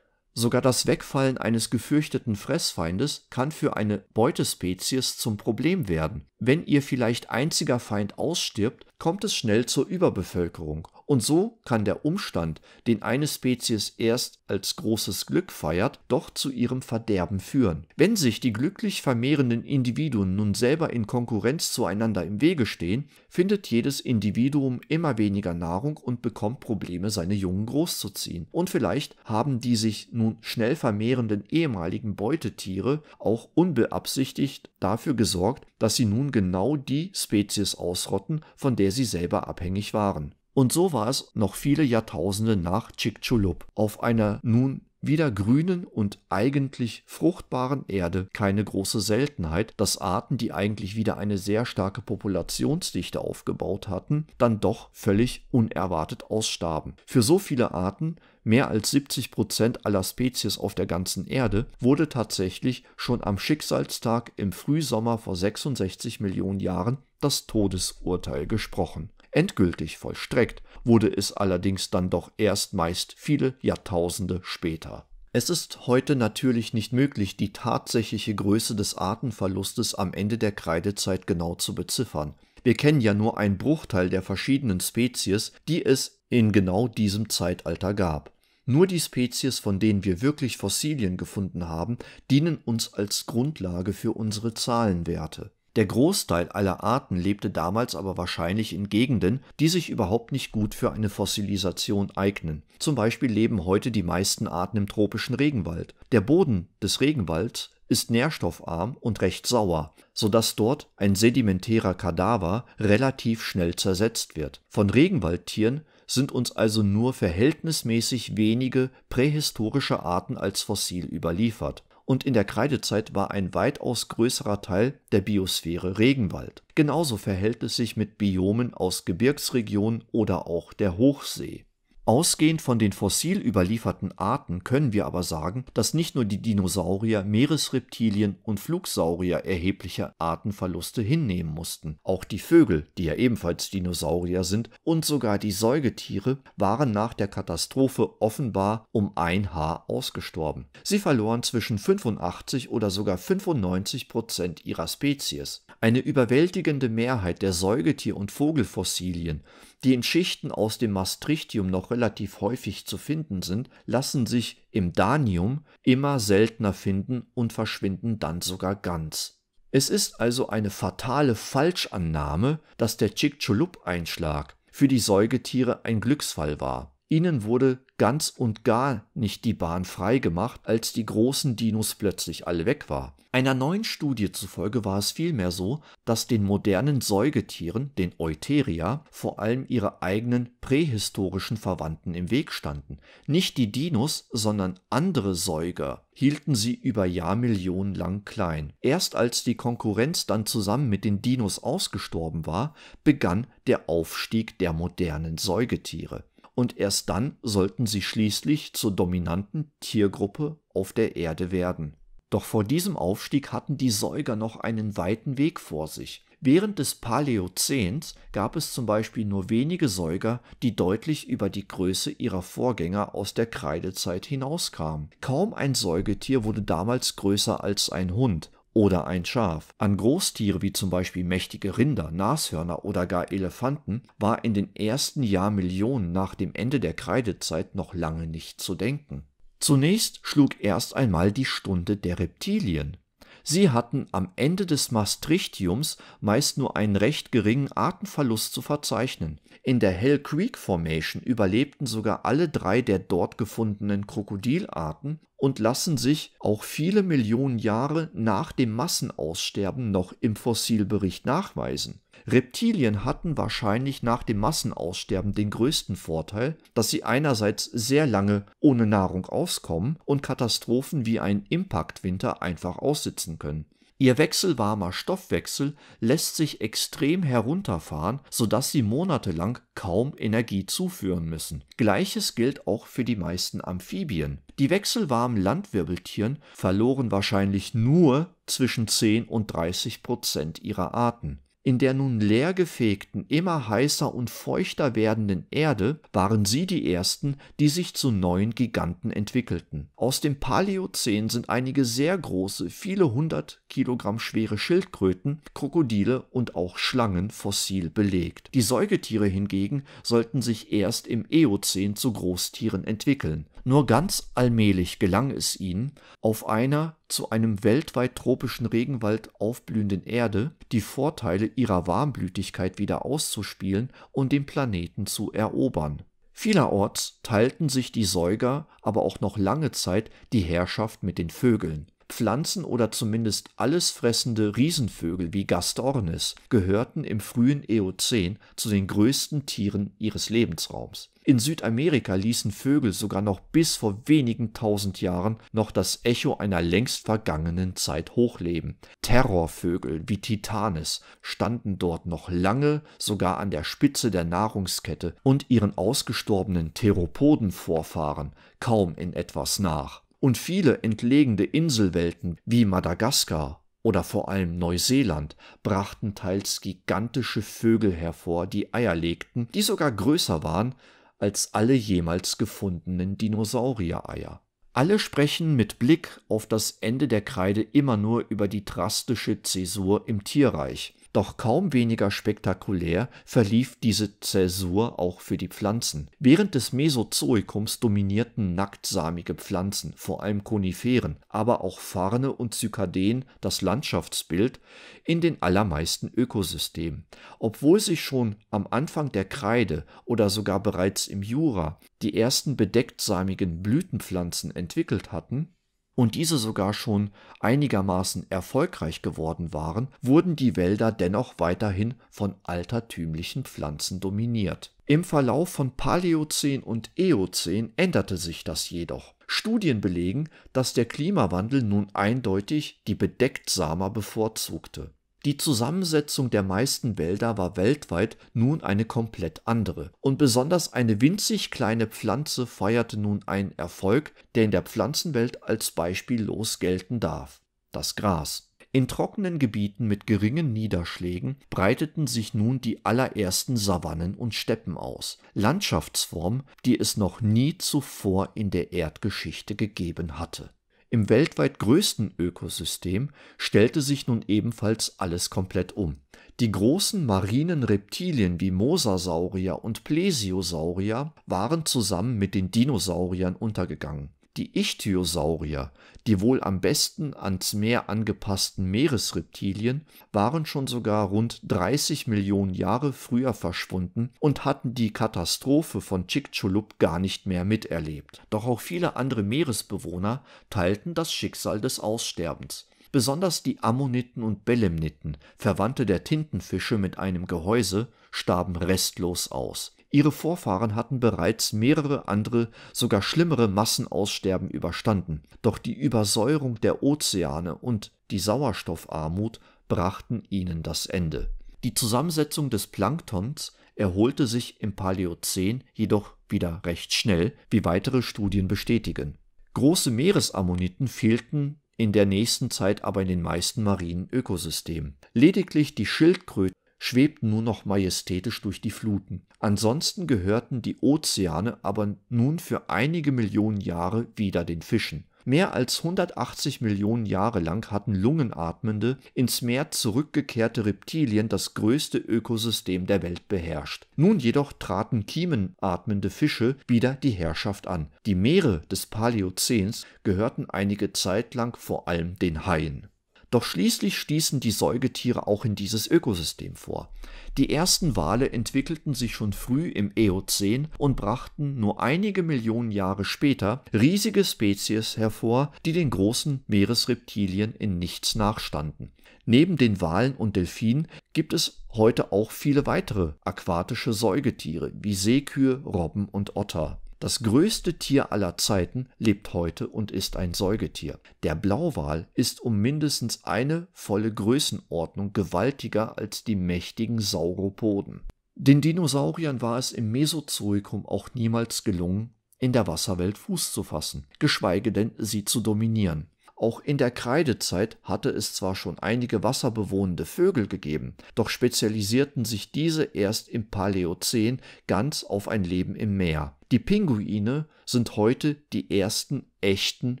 Sogar das Wegfallen eines gefürchteten Fressfeindes kann für eine Beutespezies zum Problem werden. Wenn ihr vielleicht einziger Feind ausstirbt, kommt es schnell zur Überbevölkerung und so kann der Umstand, den eine Spezies erst als großes Glück feiert, doch zu ihrem Verderben führen. Wenn sich die glücklich vermehrenden Individuen nun selber in Konkurrenz zueinander im Wege stehen, findet jedes Individuum immer weniger Nahrung und bekommt Probleme, seine Jungen großzuziehen. Und vielleicht haben die sich nun schnell vermehrenden ehemaligen Beutetiere auch unbeabsichtigt dafür gesorgt, dass sie nun genau die Spezies ausrotten, von der sie selber abhängig waren. Und so war es noch viele Jahrtausende nach Chicxulub auf einer nun wieder grünen und eigentlich fruchtbaren Erde keine große Seltenheit, dass Arten, die eigentlich wieder eine sehr starke Populationsdichte aufgebaut hatten, dann doch völlig unerwartet ausstarben. Für so viele Arten, mehr als 70 Prozent aller Spezies auf der ganzen Erde, wurde tatsächlich schon am Schicksalstag im Frühsommer vor 66 Millionen Jahren das Todesurteil gesprochen. Endgültig vollstreckt wurde es allerdings dann doch erst meist viele Jahrtausende später. Es ist heute natürlich nicht möglich, die tatsächliche Größe des Artenverlustes am Ende der Kreidezeit genau zu beziffern. Wir kennen ja nur einen Bruchteil der verschiedenen Spezies, die es in genau diesem Zeitalter gab. Nur die Spezies, von denen wir wirklich Fossilien gefunden haben, dienen uns als Grundlage für unsere Zahlenwerte. Der Großteil aller Arten lebte damals aber wahrscheinlich in Gegenden, die sich überhaupt nicht gut für eine Fossilisation eignen. Zum Beispiel leben heute die meisten Arten im tropischen Regenwald. Der Boden des Regenwalds ist nährstoffarm und recht sauer, sodass dort ein sedimentärer Kadaver relativ schnell zersetzt wird. Von Regenwaldtieren sind uns also nur verhältnismäßig wenige prähistorische Arten als fossil überliefert und in der Kreidezeit war ein weitaus größerer Teil der Biosphäre Regenwald. Genauso verhält es sich mit Biomen aus Gebirgsregionen oder auch der Hochsee Ausgehend von den fossil überlieferten Arten können wir aber sagen, dass nicht nur die Dinosaurier, Meeresreptilien und Flugsaurier erhebliche Artenverluste hinnehmen mussten. Auch die Vögel, die ja ebenfalls Dinosaurier sind, und sogar die Säugetiere waren nach der Katastrophe offenbar um ein Haar ausgestorben. Sie verloren zwischen 85 oder sogar 95 Prozent ihrer Spezies. Eine überwältigende Mehrheit der Säugetier- und Vogelfossilien die in Schichten aus dem Maastrichtium noch relativ häufig zu finden sind, lassen sich im Danium immer seltener finden und verschwinden dann sogar ganz. Es ist also eine fatale Falschannahme, dass der Chicxulub-Einschlag für die Säugetiere ein Glücksfall war Ihnen wurde ganz und gar nicht die Bahn freigemacht, als die großen Dinos plötzlich alle weg war. Einer neuen Studie zufolge war es vielmehr so, dass den modernen Säugetieren, den Euteria, vor allem ihre eigenen prähistorischen Verwandten im Weg standen. Nicht die Dinos, sondern andere Säuger hielten sie über Jahrmillionen lang klein. Erst als die Konkurrenz dann zusammen mit den Dinos ausgestorben war, begann der Aufstieg der modernen Säugetiere und erst dann sollten sie schließlich zur dominanten Tiergruppe auf der Erde werden. Doch vor diesem Aufstieg hatten die Säuger noch einen weiten Weg vor sich. Während des Paläozäns gab es zum Beispiel nur wenige Säuger, die deutlich über die Größe ihrer Vorgänger aus der Kreidezeit hinauskamen. Kaum ein Säugetier wurde damals größer als ein Hund oder ein Schaf. An Großtiere wie zum Beispiel mächtige Rinder, Nashörner oder gar Elefanten war in den ersten Jahrmillionen nach dem Ende der Kreidezeit noch lange nicht zu denken. Zunächst schlug erst einmal die Stunde der Reptilien Sie hatten am Ende des Maastrichtiums meist nur einen recht geringen Artenverlust zu verzeichnen. In der Hell Creek Formation überlebten sogar alle drei der dort gefundenen Krokodilarten und lassen sich auch viele Millionen Jahre nach dem Massenaussterben noch im Fossilbericht nachweisen Reptilien hatten wahrscheinlich nach dem Massenaussterben den größten Vorteil, dass sie einerseits sehr lange ohne Nahrung auskommen und Katastrophen wie ein Impaktwinter einfach aussitzen können. Ihr wechselwarmer Stoffwechsel lässt sich extrem herunterfahren, sodass sie monatelang kaum Energie zuführen müssen. Gleiches gilt auch für die meisten Amphibien. Die wechselwarmen Landwirbeltieren verloren wahrscheinlich nur zwischen 10 und 30 Prozent ihrer Arten. In der nun leergefegten, immer heißer und feuchter werdenden Erde waren sie die ersten, die sich zu neuen Giganten entwickelten. Aus dem Paläozän sind einige sehr große, viele hundert Kilogramm schwere Schildkröten, Krokodile und auch Schlangen fossil belegt. Die Säugetiere hingegen sollten sich erst im Eozän zu Großtieren entwickeln nur ganz allmählich gelang es ihnen, auf einer zu einem weltweit tropischen Regenwald aufblühenden Erde die Vorteile ihrer Warmblütigkeit wieder auszuspielen und den Planeten zu erobern. Vielerorts teilten sich die Säuger aber auch noch lange Zeit die Herrschaft mit den Vögeln Pflanzen- oder zumindest allesfressende Riesenvögel wie Gastornis gehörten im frühen Eozän zu den größten Tieren ihres Lebensraums. In Südamerika ließen Vögel sogar noch bis vor wenigen tausend Jahren noch das Echo einer längst vergangenen Zeit hochleben. Terrorvögel wie Titanis standen dort noch lange sogar an der Spitze der Nahrungskette und ihren ausgestorbenen Theropodenvorfahren kaum in etwas nach und viele entlegene Inselwelten wie Madagaskar oder vor allem Neuseeland brachten teils gigantische Vögel hervor, die Eier legten, die sogar größer waren als alle jemals gefundenen Dinosaurier-Eier. Alle sprechen mit Blick auf das Ende der Kreide immer nur über die drastische Zäsur im Tierreich doch kaum weniger spektakulär verlief diese Zäsur auch für die Pflanzen. Während des Mesozoikums dominierten nacktsamige Pflanzen, vor allem Koniferen, aber auch Farne und Zykadeen das Landschaftsbild in den allermeisten Ökosystemen. Obwohl sich schon am Anfang der Kreide oder sogar bereits im Jura die ersten bedecktsamigen Blütenpflanzen entwickelt hatten, und diese sogar schon einigermaßen erfolgreich geworden waren, wurden die Wälder dennoch weiterhin von altertümlichen Pflanzen dominiert. Im Verlauf von Paläozän und Eozän änderte sich das jedoch. Studien belegen, dass der Klimawandel nun eindeutig die Bedecktsamer bevorzugte die Zusammensetzung der meisten Wälder war weltweit nun eine komplett andere, und besonders eine winzig kleine Pflanze feierte nun einen Erfolg, der in der Pflanzenwelt als beispiellos gelten darf: das Gras. In trockenen Gebieten mit geringen Niederschlägen breiteten sich nun die allerersten Savannen und Steppen aus, Landschaftsform, die es noch nie zuvor in der Erdgeschichte gegeben hatte im weltweit größten Ökosystem stellte sich nun ebenfalls alles komplett um. Die großen marinen Reptilien wie Mosasaurier und Plesiosaurier waren zusammen mit den Dinosauriern untergegangen die Ichthyosaurier, die wohl am besten ans Meer angepassten Meeresreptilien, waren schon sogar rund 30 Millionen Jahre früher verschwunden und hatten die Katastrophe von Chicxulub gar nicht mehr miterlebt. Doch auch viele andere Meeresbewohner teilten das Schicksal des Aussterbens. Besonders die Ammoniten und Belemniten, Verwandte der Tintenfische mit einem Gehäuse, starben restlos aus Ihre Vorfahren hatten bereits mehrere andere, sogar schlimmere Massenaussterben überstanden, doch die Übersäuerung der Ozeane und die Sauerstoffarmut brachten ihnen das Ende. Die Zusammensetzung des Planktons erholte sich im Paläozän jedoch wieder recht schnell, wie weitere Studien bestätigen. Große Meeresammoniten fehlten in der nächsten Zeit aber in den meisten marinen Ökosystemen. Lediglich die Schildkröten schwebten nur noch majestätisch durch die Fluten. Ansonsten gehörten die Ozeane aber nun für einige Millionen Jahre wieder den Fischen. Mehr als 180 Millionen Jahre lang hatten lungenatmende, ins Meer zurückgekehrte Reptilien das größte Ökosystem der Welt beherrscht. Nun jedoch traten kiemenatmende Fische wieder die Herrschaft an. Die Meere des Paläozäns gehörten einige Zeit lang vor allem den Haien. Doch schließlich stießen die Säugetiere auch in dieses Ökosystem vor. Die ersten Wale entwickelten sich schon früh im Eozän und brachten nur einige Millionen Jahre später riesige Spezies hervor, die den großen Meeresreptilien in nichts nachstanden. Neben den Walen und Delfinen gibt es heute auch viele weitere aquatische Säugetiere wie Seekühe, Robben und Otter. Das größte Tier aller Zeiten lebt heute und ist ein Säugetier. Der Blauwal ist um mindestens eine volle Größenordnung gewaltiger als die mächtigen Sauropoden. Den Dinosauriern war es im Mesozoikum auch niemals gelungen, in der Wasserwelt Fuß zu fassen, geschweige denn sie zu dominieren. Auch in der Kreidezeit hatte es zwar schon einige wasserbewohnende Vögel gegeben, doch spezialisierten sich diese erst im Paläozän ganz auf ein Leben im Meer. Die Pinguine sind heute die ersten echten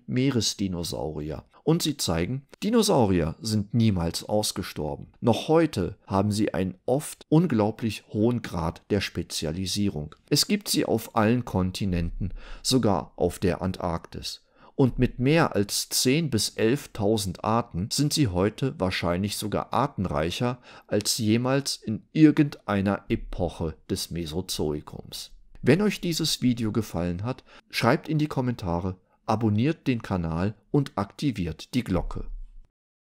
Meeresdinosaurier. Und sie zeigen, Dinosaurier sind niemals ausgestorben. Noch heute haben sie einen oft unglaublich hohen Grad der Spezialisierung. Es gibt sie auf allen Kontinenten, sogar auf der Antarktis und mit mehr als 10.000 bis 11.000 Arten sind sie heute wahrscheinlich sogar artenreicher als jemals in irgendeiner Epoche des Mesozoikums. Wenn euch dieses Video gefallen hat, schreibt in die Kommentare, abonniert den Kanal und aktiviert die Glocke